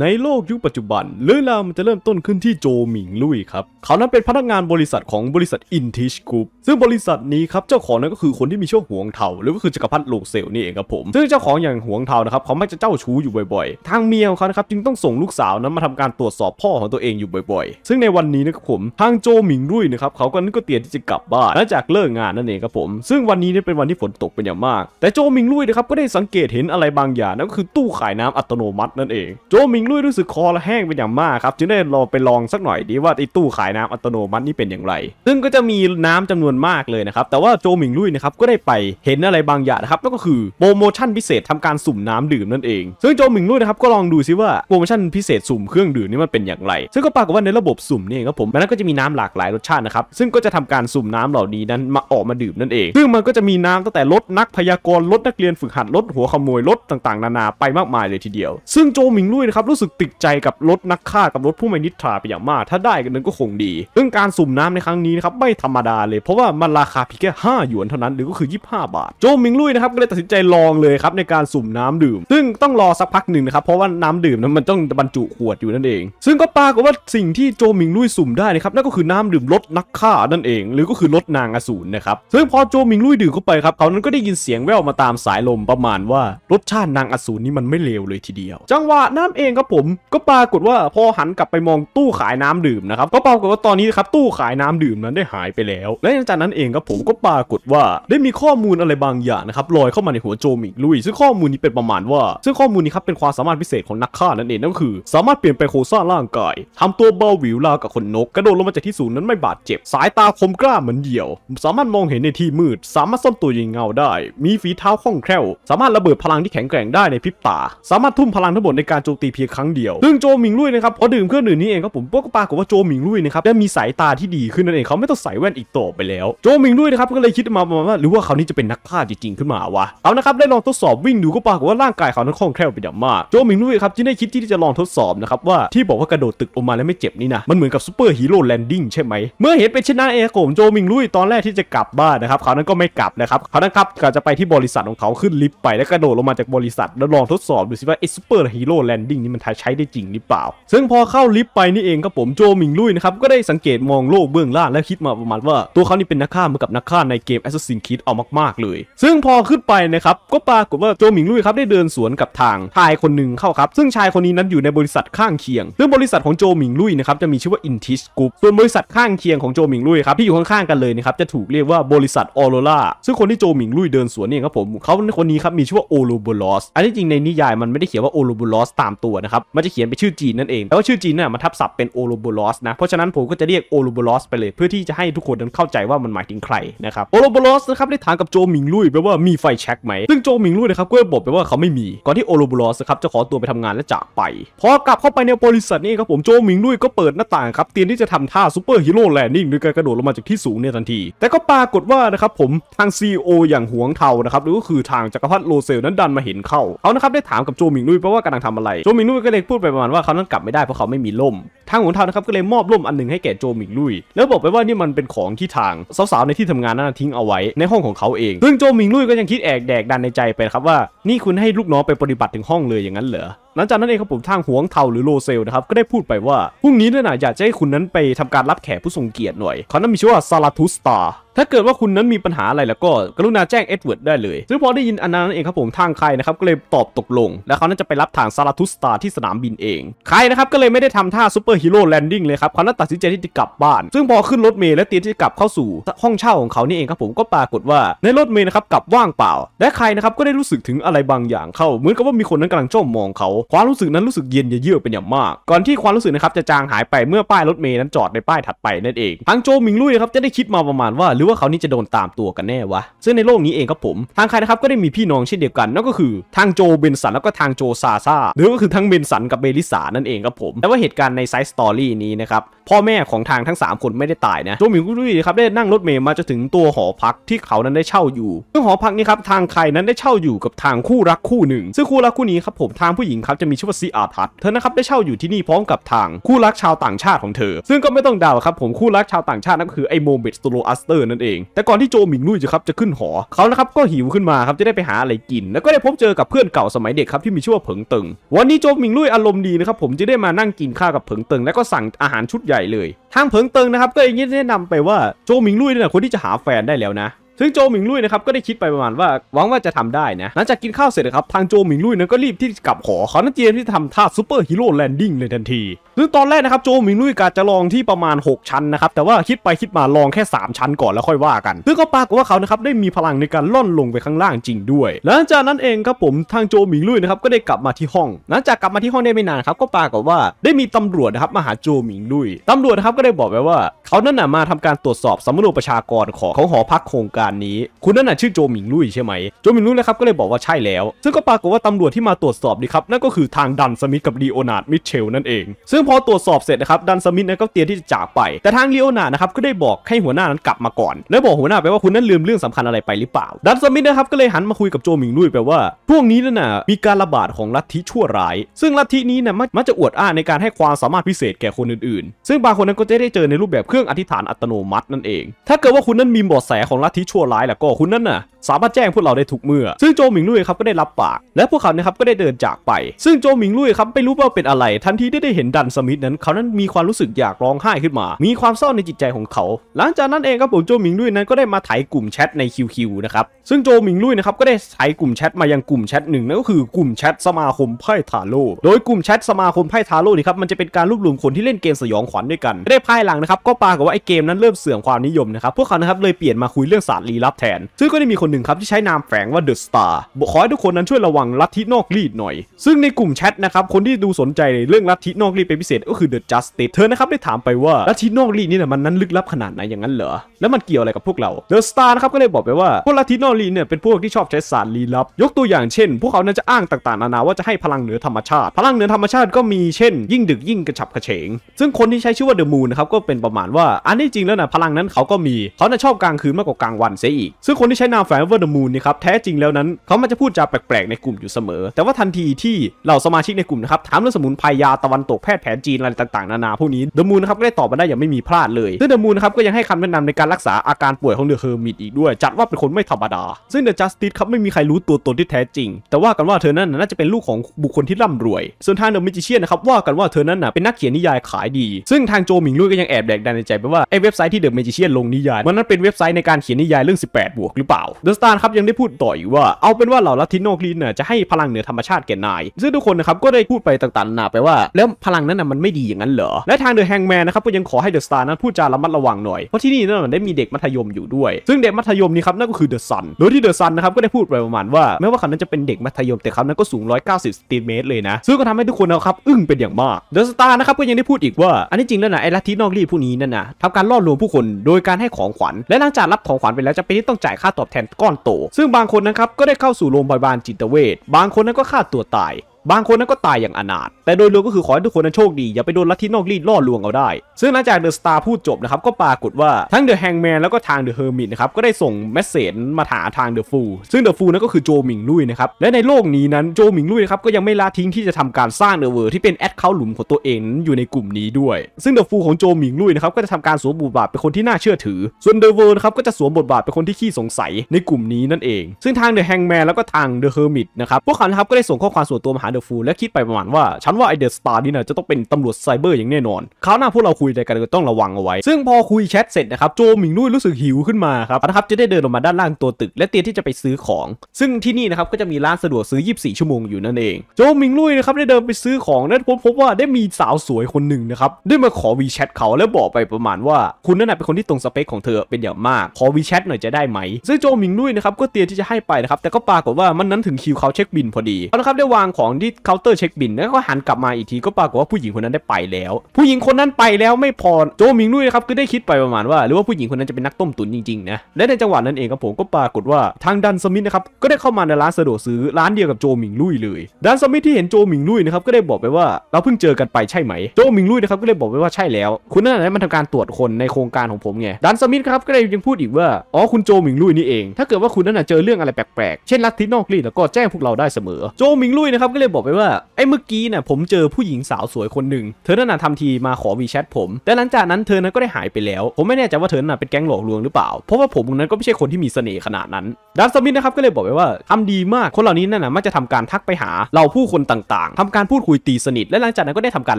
ในโลกยุคปัจจุบันเรื่องราวมันจะเริ่มต้นขึ้นที่โจหมิงลุยครับ เขานั้นเป็นพนักงานบริษัทของบริษัทอินทิชกรุ๊ปซึ่งบริษัทนี้ ครับเจ้าของนั้นก็คือคนที่มีชื่อหวงเทาหรือก็คือจักรพรรดิโลเซลนี่เองครับผม ซึ่งเจ้าของอย่างหวงเทานะครับเขาไม่จะเจ้าชู้อยู่บ่อยๆทางเมียของเขานะครับ จึงต้องส่งลูกสาวนั้นมาทำการตรวจสอบพ่อของตัวเองอยู่บ่อย ๆ ซึ่งในวันนี้นะครับผมทางโจหมิงลุยนะครับเขาก็นึกก็เตรียมที่จะกลับบ้านหลังจากเลิกงานนั่นเองครับผมซึ่งวันนี้เนี่เป็นวันที่ฝนตกเป็นอย่างมาก แต่โจหมิงลุยนะครับก็ได้สังเกตเห็นอะไรบางอย่างนั่นก็คือตู้ขายน้ำอัตโนมัตินั่นเองโจหมมิงลุยรู้สึกคอและแห้งเป็นอย่างมากครับจึงได้ลองไปลองสักหน่อยดีว่าไอ้ตู้ขายน้ำอัตโนมัตินี่เป็นอย่างไร ซึ่งก็จะมีน้ำจำนวนมากเลยนะครับแต่ว่าโจมิงลุยนะครับก็ได้ไปเห็นอะไรบางอย่างนะครับนั่นก็คือโปรโมชั่นพิเศษทำการสุ่มน้ำดื่มนั่นเอง ซึ่งโจมิงลุยนะครับก็ลองดูซิว่าโปรโมชั่นพิเศษสุ่มเครื่องดื่มนี่มันเป็นอย่างไรซึ่งก็ปรากฏว่าในระบบสุ่มนี่ครับผมมันก็จะมีน้ำหลากหลายรสชาตินะครับซึ่งก็จะทำการสุ่มน้ำเหล่านี้นั้นมาออกมาดื่มนั่นเอง ซึ่งมันก็จะมีน้ำตั้งแต่รถนักพยากรณ์รถนักเรียนฝึกหัดรถหัวขโมยรถต่างๆนานาไปมากมายเลยทีเดียว ซึ่งโจมิงลุยนะครับรู้สึกติดใจกับรถนักฆ่ากับรถผู้ไม่นิทราไปอย่างมาก ถ้าได้กันนึงก็คงดี ซึ่งการสุ่มน้ำในครั้งนี้นะครับไม่ธรรมดาเลย เพราะว่ามันราคาเพียงแค่ห้าหยวนเท่านั้น หรือก็คือ 25 บาท โจมิงลุยนะครับก็เลยตัดสินใจลองเลยครับในการสุ่มน้ำดื่ม ซึ่งต้องรอสักพักหนึ่งนะครับ เพราะว่าน้ำดื่มนั้นมันต้องบรรจุขวดอยู่นั่นเอง ซึ่งก็ปรากฏว่าสิ่งที่โจมิงลุยสุ่มได้นะครับนั่นก็คือน้ำดื่มรถนักฆ่านั่นเอง หรือก็คือรถนางอสูรนะครับ ซึ่งพอโจมิงลุยดื่มเข้าไปครับเขานั้นก็ได้ยินเสียงแว่วมาตามสายลมประมาณว่ารสชาตินางอสูรนี้มันไม่เลวเลยทีเดียว จังหวะน้ำเองครับผมก็ปรากฏว่าพอหันกลับไปมองตู้ขายน้ำดื่มนะครับก็ปรากฏว่าตอนนี้ครับตู้ขายน้ำดื่มนั้นได้หายไปแล้ว และหลังจากนั้นเองครับผมก็ปรากฏว่า ได้มีข้อมูลอะไรบางอย่างนะครับลอยเข้ามาในหัวโจมิกลุยซึ่งข้อมูลนี้เป็นประมาณว่าซึ่งข้อมูลนี้ครับเป็นความสามารถพิเศษของนักฆ่านั่นเองนั่นคือ สามารถเปลี่ยนไปโคร่าร่างกายทำตัวเบาหวิวลากับคนนก กระโดดลงมาจากที่สูงนั้นไม่บาดเจ็บสายตาคมกล้าเหมือนเดี่ยว สามารถมองเห็นในที่มืด สามารถซ่อมตัวยิงเงาได้ มีฝีเท้าคล่องแคล่ว สามารถระเบิดพลังที่แข็งแกร่งได้ในพิบตาสามารถทุ่มพลังทั้งหมดในการโจมตีเพียยงครั้งเดียว ซึ่งโจหมิงลุยนะครับพอดื่มเครื่องดื่มนี้เองครับผมก็ปากว่าโจหมิงลุยนะครับได้มีสายตาที่ดีขึ้นนั่นเองเขาไม่ต้องใส่แว่นอีกต่อไปแล้ว โจหมิงลุยนะครับก็เลยคิดมาประมาณว่าหรือว่าเขานี้จะเป็นนักฆ่าจริงๆขึ้นมาวะ เอานะครับได้ลองทดสอบวิ่งดูก็ปากว่าร่างกายเขานั้นคล่องแคล่วไปอย่างมาก โจหมิงลุยครับจึงได้คิดที่จะลองทดสอบนะครับว่าที่บอกว่ากระโดดตึกออกมาแล้วไม่เจ็บนี่นะมันเหมือนกับซูเปอร์ฮีโร่แลนดิ้งใช่ไหม เมื่อเห็นเป็นเช่นนั้นเองผมโจมิงลุยตอนแรกที่จะกลับบ้านนะครับเขานั้นก็ไม่กลับนะครับเขานั้นครับก็จะไปที่บริษัทของเขาขึ้นลิฟต์ไปแล้วกระโดดลงมาจากบริษัทแล้วลองทดสอบดูสิว่าไอ้ซูเปอร์ฮีโร่แลนดิ้งนี่มันใช้ได้จริงหรือเปล่า ซึ่งพอเข้าลิฟต์ไปนี่เองครับผมโจมิงลุยนะครับ ก็ได้สังเกตมองโลกเบื้องล่างและคิดมาประมาณว่า ตัวเขานี่เป็นนักฆ่า เหมือนกับนักฆ่าในเกม Assassin's Creed เอามากๆเลย ซึ่งพอขึ้นไปนะครับ ก็ปรากฏว่าโจมิงลุยครับ ได้เดินสวนกับทางชายคนหนึ่งเข้าครับ ซึ่งชายคนนี้นั้นอยู่ในบริษัทข้างเคียงซึ่งบริษัทของโจมิงลุยนะครับจะมีชื่อว่า Intis Group ส่วนบริษัทข้างเคียงของโจมิงลุยครับที่อยู่ข้างๆกันเลยนะครับจะถูกเรียกว่าบริษัทออโรราซึ่งคนที่โจมิงลุยเดินสวนเนี่ยครับผมเขาคนนี้ครับมีชื่อว่าโอโรบบลอสอันที่จริงในนิยาย มันไม่ได้เขียนว่าโอโรบบลอสตามตัวนะครับมันจะเขียนเป็นชื่อจีนนั่นเอง แต่ว่าชื่อจีนน่ะมันทับศัพท์เป็นโอโลโบลอสนะเพราะฉะนั้นผมก็จะเรียกโอโลโบลอสไปเลย เพื่อที่จะให้ทุกคนนั้นเข้าใจว่ามันหมายถึงใครนะครับโอโลโบลอสนะครับได้ถามกับโจหมิงลุยไปว่ามีไฟแช็กไหม ซึ่งโจหมิงลุยนะครับก็บอกไปว่าเขาไม่มี ก่อนที่โอโลโบลอสครับจะขอตัวไปทำงานและจากไป พอกลับเข้าไปในบริษัทนี่ครับผมโจหมิงลุยก็เปิดหน้าต่างครับเตรียมที่จะทำท่าซูเปอร์ฮีโร่แลนดิ้งด้วยการกระโดดลงมาจากที่สูงเนี่ยทันที แต่ก็ปรากฏว่านะครับผมทาง CEO อย่างหวงเทานะครับหรือก็คือทางจักรพรรดิโรเซลนั้นดันมาเห็นเข้าเขานะครับได้ถามกับโจหมิงลุยไปว่ากำลังทำอะไรโจหมิงลุก็เลยพูดไปประมาณว่าเขานั้นกลับไม่ได้เพราะเขาไม่มีล่มทางหนทานะครับก็เลยมอบล่มอันหนึ่งให้แก่โจมิกลุย แล้วบอกไปว่านี่มันเป็นของที่ทางสาวๆในที่ทำงานนั้นทิ้งเอาไว้ในห้องของเขาเอง ซึ่งโจมิงลุยก็ยังคิดแอกแดกดันในใจไปครับว่า นี่คุณให้ลูกน้องไปปฏิบัติถึงห้องเลยอย่างนั้นเหรอหลังจากนั้นเองครับผมทางหวงเทาหรือโลเซลนะครับก็ได้พูดไปว่าพรุ่งนี้เนี่ยนะอยากจะให้คุณนั้นไปทำการรับแขกผู้ทรงเกียรติหน่อยเขานั้นมีชื่อว่าซาลาทูสตาถ้าเกิดว่าคุณนั้นมีปัญหาอะไรแล้วก็กรุณาแจ้งเอ็ดเวิร์ดได้เลยซึ่งพอได้ยินอันนั้นเองครับผมทางใครนะครับก็เลยตอบตกลงและเขานั้นจะไปรับทางซาลาทูสตาที่สนามบินเองใครนะครับก็เลยไม่ได้ทำท่าซูเปอร์ฮีโร่แลนดิ้งเลยครับเขานั้นตัดสินใจที่จะกลับบ้าน ซึ่งพอขึ้นรถเมล์และเตรียมที่จะกลับเข้าสู่ห้องเช่าของเขานี่เองครับผมก็ปรากฏว่าในรถเมล์นะครับกลับว่างเปล่า และใครนะครับก็ได้รู้สึกถึงอะไรบางอย่างเข้าเหมือนกับว่ามีคนนั้นกำลังจ้องมองเขาความรู้สึกนั้นรู้สึกเย็นเยือกเป็นอย่างมาก ก่อนที่ความรู้สึกนะครับจะจางหายไปเมื่อป้ายรถเมย์นั้นจอดในป้ายถัดไปนั่นเอง ทางโจมิงลุยครับจะได้คิดมาประมาณว่า หรือว่าเขานี่จะโดนตามตัวกันแน่วะ ซึ่งในโลกนี้เองครับผม ทางใครนะครับก็ได้มีพี่น้องเช่นเดียวกันนั่นก็คือทางโจเบนสันแล้วก็ทางโจซาซาหรือก็คือทั้งเบนสันกับเบลิสานั่นเองครับผม แต่ว่าเหตุการณ์ในไซส์สตอรี่นี้นะครับพ่อแม่ของทางทั้ง 3 คนไม่ได้ตายนะโจมิงลุยครับได้นั่งรถเมย์มาจะถึงตัวหอพักที่เขานั้นได้เช่าอยู่ซึ่งหอพักนี้ครับทางใครนั้นได้เช่าอยู่กับทางคู่รักคู่หนึ่ง ซึ่งคู่รักคู่นี้ครับผมทางผู้หญิงครับับจะมีชื่อว่าซีอาทัตเธอนะครับได้เช่าอยู่ที่นี่พร้อมกับทางคู่รักชาวต่างชาติของเธอ ซึ่งก็ไม่ต้องเดาครับผมคู่รักชาวต่างชาตินั่นก็คือไอโมเมสโตโรอัสเตอร์นั่นเอง แต่ก่อนที่โจหมิงลุยจะครับจะขึ้นหอเขานะครับก็หิวขึ้นมาครับจะได้ไปหาอะไรกิน แล้วก็ได้พบเจอกับเพื่อนเก่าสมัยเด็กครับที่มีชื่อว่าเผิงตึง วันนี้โจหมิงลุยอารมณ์ดีนะครับผมจะได้มานั่งกินข้าวกับเผิงตึงแล้วก็สั่งอาหารชุดใหญ่เลย ทางเผิงตึงนะครับก็เองแนะนำไปว่าโจหมิงลุยเนี่ยคนที่จะหาแฟนได้แล้วนะซึ่งโจหมิงลุยนะครับก็ได้คิดไปประมาณว่าหวังว่าจะทำได้นะหลังจากกินข้าวเสร็จนะครับ ทางโจหมิงลุยนั้นก็รีบที่กลับขอเขานั้นเจียนที่จะทำท่าซูเปอร์ฮีโร่แลนดิ้งเลยทันทีซึ่งตอนแรกนะครับโจมิงลุยกาจะลองที่ประมาณ 6 ชั้นนะครับแต่ว่าคิดไปคิดมาลองแค่ 3 ชั้นก่อนแล้วค่อยว่ากันซึ่งก็ปรากฏว่าเขานะครับได้มีพลังในการล่อนลงไปข้างล่างจริงด้วย หลังจากนั้นเองครับผมทางโจมิงลุยนะครับก็ได้กลับมาที่ห้องหลังจากกลับมาที่ห้องได้ไม่นานครับก็ปรากฏว่าได้มีตำรวจนะครับมาหาโจมิงลุยตำรวจนะครับก็ได้บอกไปว่าเขานั่นน่ะมาทำการตรวจสอบสำรวจประชากรของของหอพักโครงการนี้ คุณนั่นน่ะชื่อโจมิงลุยใช่ไหมโจมิงลุยนะครับก็เลยบอกว่าใช่แล้วซึ่งก็ปรากฏว่าตำรวจที่มาตรวจสอบดีครับนั่นก็คือทางดันสมิธกับดีโอนาร์ดมิเชลนั่นเอง ซึ่งพอตรวจสอบเสร็จนะครับดันสมิธนะก็เตรียมที่จะจากไป แต่ทางลีโอนานะครับก็ได้บอกให้หัวหน้านั้นกลับมาก่อน และบอกหัวหน้าไปว่าคุณนั้นลืมเรื่องสำคัญอะไรไปหรือเปล่า ดันสมิธนะครับก็เลยหันมาคุยกับโจมิงลุยไปว่า พวกนี้นั่นน่ะมีการระบาดของลัทธิชั่วร้าย ซึ่งลัทธินี้นะมักจะอวดอ้างในการให้ความสามารถพิเศษแก่คนอื่นๆ ซึ่งบางคนนั้นก็จะได้เจอในรูปแบบเครื่องอธิษฐานอัตโนมัตินั่นเอง ถ้าเกิดว่าคุณนั้นมีบอดแสของลัทธิชั่วร้ายแล้วก็คุณนั้นน่ะสามารถแจ้งพวกเราได้ทุกเมื่อ ซึ่งโจมิงลุยครับก็ได้รับปาก และพวกเขานะครับก็ได้เดินจากไป ซึ่งโจมิงลุยครับไม่รู้ว่าเป็นอะไร ทันทีที่ได้เห็นดันสมิธนั้นเขานั้นมีความรู้สึกอยากร้องไห้ขึ้นมา มีความเศร้าในจิตใจของเขา หลังจากนั้นเองครับผมโจหมิงลุยนั้นก็ได้มาถ่ายกลุ่มแชทในคิวนะครับ ซึ่งโจหมิงลุยนะครับก็ได้ายกลุ่มแชทมายังกลุ่มแชทหนึ่งนั่นก็คือกลุ่มแชทสมาคมไพ่ทาโร่โดยกลุ่มแชทสมาคมไพ่ทาโร่นี่ครับมันจะเป็นการรวบรวมคนที่เล่นเกมสยองขวัญด้วยกันได้ภายหลังนะครับก็ปากับว่าไอ้เกมนั้นเริ่มเสื่อมความนิยมนะครับ พวกเขานะครับเลยเปลี่ยนมาคุยเรื่องศาสตร์ลี้ลับแทน ซึ่งก็ได้มีคนหนึ่งครับที่ใช้นามแฝงว่าเดอะสตาร์ขอให้ทุกคนนั้นช่วยระวังลัทธินอกรีดหน่อย ซึ่งในกลุ่มแชทนะครับคนที่ดูสนใจในเรื่องลัทธินอกรีดเป็นพิพิเศษก็คือ The Justice เธอนะครับได้ถามไปว่าลัทธินอกลีนี่นะมันนั้นลึกลับขนาดไหนอย่างนั้นเหรอ แล้วมันเกี่ยวอะไรกับพวกเรา The Star นะครับก็เลยบอกไปว่าพวกลัทธินอกลีเนี่ยเป็นพวกที่ชอบใช้สารลี้ลับ ยกตัวอย่างเช่น พวกเขานั้นจะอ้างต่างๆนานาว่าจะให้พลังเหนือธรรมชาติ พลังเหนือธรรมชาติก็มีเช่นยิ่งดึกยิ่งกระฉับกระเฉง ซึ่งคนที่ใช้ชื่อว่าเดอะมูนนะครับก็เป็นประมาณว่าอันนี้จริงแล้วนะพลังนั้นเขาก็มี เขาน่ะชอบกลางคืนมากกว่ากลางวันเสียอีก ซึ่งคนที่ใช้นามแฝงว่าเดอะมูนนี่ครับแท้จริงแล้วนั้นเขามันจะพูดจาแปลกๆ ในกลุ่มอยู่เสมอ แต่ว่าทันทีที่เหล่าสมาชิกในกลุ่มนะครับถามเรื่องสมุนไพรยาตะวันตกแพทย์แนจีนอะไรต่าง ๆ นานาพวกนี้เดอะมูนครับ ก็ได้ตอบมาได้อย่างไม่มีพลาดเลย ซึ่งเดอะมูนครับ ก็ยังให้คำแนะนำในการรักษา อาการป่วยของเดอะเฮอร์มิตอีกด้วย จัดว่าเป็นคนไม่ธรรมดา ซึ่งเดอะจัสติสครับ ไม่มีใครรู้ตัวตนที่แท้จริง แต่ว่ากันว่าเธอนั้นน่าจะเป็นลูกของบุคคลที่ร่ำรวย ส่วนทางเดอะมิจิเชียนนะครับว่ากันว่าเธอนั้น่ะเป็นนักเขียนนิยายขายดีซึ่งทางโจมิงลุยก็ยังแอบแดกดันในใจไปว่าไอ้เว็บไซต์ที่เดอะมิจิเชียนลงนิยายมันนั้นเป็นเว็บไซต์ในการเขียนนิยายเรื่อง18บวกหรือเปล่า เดอะสตาร์ครับยังได้พูดต่ออีกว่าเอาเป็นว่าเหล่าลัทิโนกรีนน่ะจะให้พลังเหนือธรรมชาติแก่นายซึ่งทุกคนนะครับก็ได้พูดไปต่างๆนาไปว่าแล้วพลังนั้นมันไม่ดีอย่างนั้นเหรอ และทางเดอะแฮงแมนนะครับก็ยังขอให้เดอะสตาร์นั้นพูดจาระมัดระวังหน่อย เพราะที่นี่นั่นมันได้มีเด็กมัธยมอยู่ด้วย ซึ่งเด็กมัธยมนี่ครับนั่นก็คือเดอะซัน โดยที่เดอะซันนะครับก็ได้พูดไปประมาณว่าแม้ว่าเขานั้นจะเป็นเด็กมัธยมแต่เขานั้นก็สูง 190ซนติเมตรเลยนะ ซึ่งก็ทำให้ทุกคนนะครับ อึ้งเป็นอย่างมาก เดอะสตาร์นะครับก็ยังได้พูดอีกว่าอันนี้จริงแล้วนะไอ้ลัทธินอกรีดผู้นี้นั่นนะทำการล่อลวงผู้คนโดยการให้ของขวัญและหลังจากรับของขวัญไปแล้วจะเป็นที่ต้องจ่ายค่าตอบแทนก้อนโต ซึ่งบางคนนะครับก็ได้เข้าสู่โรงพยาบาลจิตเวชบางคนนั้นก็ฆ่าตัวตายบางคนนั้นก็ตายอย่างอนาถ แต่โดยรวมก็คือขอให้ทุกคนนั้นโชคดีอย่าไปโดนลัทธินอกรีดล่อลวงเอาได้ ซึ่งหลังจากเดอะสตาร์พูดจบนะครับ ก็ปรากฏว่าทั้งเดอะแฮงแมนแล้วก็ทางเดอะเฮอร์มิตนะครับก็ได้ส่งเมสเซจมาหาทางเดอะฟูซึ่งเดอะฟูนั้นก็คือโจหมิงลุยนะครับ และในโลกนี้นั้นโจหมิงลุยครับก็ยังไม่ละทิ้งที่จะทำการสร้างเดอะเวิร์ที่เป็นแอดเคาหลุมของตัวเองอยู่ในกลุ่มนี้ด้วย ซึ่งเดอะฟูของโจหมิงลุยนะครับก็จะทำการสวมบทบาทเป็นคนที่น่าเชื่อถือ ส่วนเดอะเวิร์ครับก็จะสวมบทบาทเป็นคนที่ขี้สงสัยในกลุ่มนี้นั่นเองซึ่งทางเดอะแฮงแมนแล้วก็ทางเดอะเฮอร์มิทนะครับพวกเขาครับก็ได้ส่งข้อความส่วนตัวมาหาดอร์ฟูลและคิดไปประมาณว่าฉันว่าไอเดอ์สตาร์นี่นะจะต้องเป็นตำรวจไซเบอร์อย่างแน่นอน คราวหน้าพวกเราคุยกันก็ต้องระวังเอาไว้ ซึ่งพอคุยแชทเสร็จนะครับ โจมิงลุยรู้สึกหิวขึ้นมาครับนะครับจะได้เดินลงมาด้านล่างตัวตึก และเตรียมที่จะไปซื้อของ ซึ่งที่นี่นะครับก็จะมีร้านสะดวกซื้อ 24 ชั่วโมงอยู่นั่นเองโจมิงลุยนะครับได้เดินไปซื้อของและพบพบว่าได้มีสาวสวยคนหนึ่งนะครับได้มาขอวีแชทเขาแล้วบอกไปประมาณว่าคุณนั่นเป็นคนที่ตรงสเปคของเธอเป็นอย่างมากขอวีแชทหน่อยจะได้ไหมซึ่งโจมิงนุยนะครับก็เตรียมที่จะให้ไปนะครับแต่ก็ปรากฏว่ามันนั้นถึงคิวเขาเช็คบินพอดีนะครับได้วางของทที่เคาน์เตอร์เช็คบินแล้วก็หันกลับมาอีกทีก็ปรากฏว่าผู้หญิงคนนั้นได้ไปแล้ว ผู้หญิงคนนั้นไปแล้วไม่พอโจมิงลุยครับก็ได้คิดไปประมาณว่าหรือว่าผู้หญิงคนนั้นจะเป็นนักต้มตุ๋นจริงๆนะและในจังหวะนั้นเองครับผมก็ปรากฏว่าทางดันสมิธนะครับก็ได้เข้ามาในร้านสะดวกซื้อร้านเดียวกับโจมิงลุยเลยดันสมิธที่เห็นโจมิงลุยนะครับก็ได้บอกไปว่าเราเพิ่งเจอกันไปใช่ไหมโจมิงลุยนะครับก็เลยบอกไปว่าใช่แล้ว คุณนั่นแหละมันทำการตรวจคนในโครงการของผมไงดันสมิธครับก็เลยยังพูดอีกว่าอ๋อคุณโจมิงลุยนี่เอง ถ้าเกิดว่าคุณนั่นเจอเรื่องอะไรแปลกๆ เช่นลัทธินอกรีแล้วก็แจ้งพวกเราได้เสมอโจมิงลุยนะครับก็เลยบอกไปว่าไอ้เมื่อกี้น่ะผมเจอผู้หญิงสาวสวยคนหนึ่ง เธอนั่นน่ะทำทีมาขอวีแชทผม แต่หลังจากนั้นเธอนั้นก็ได้หายไปแล้ว ผมไม่แน่ใจว่าเธอน่ะเป็นแก๊งหลอกลวงหรือเปล่าเพราะว่าผมนั้นก็ไม่ใช่คนที่มีเสน่ห์ขนาดนั้นดับสมิธนะครับก็เลยบอกไปว่าทำดีมาก คนเหล่านี้นั่นน่ะมักจะทำการทักไปหาเราผู้คนต่างๆ ทำการพูดคุยตีสนิทและหลังจากนั้นก็ได้ทำการ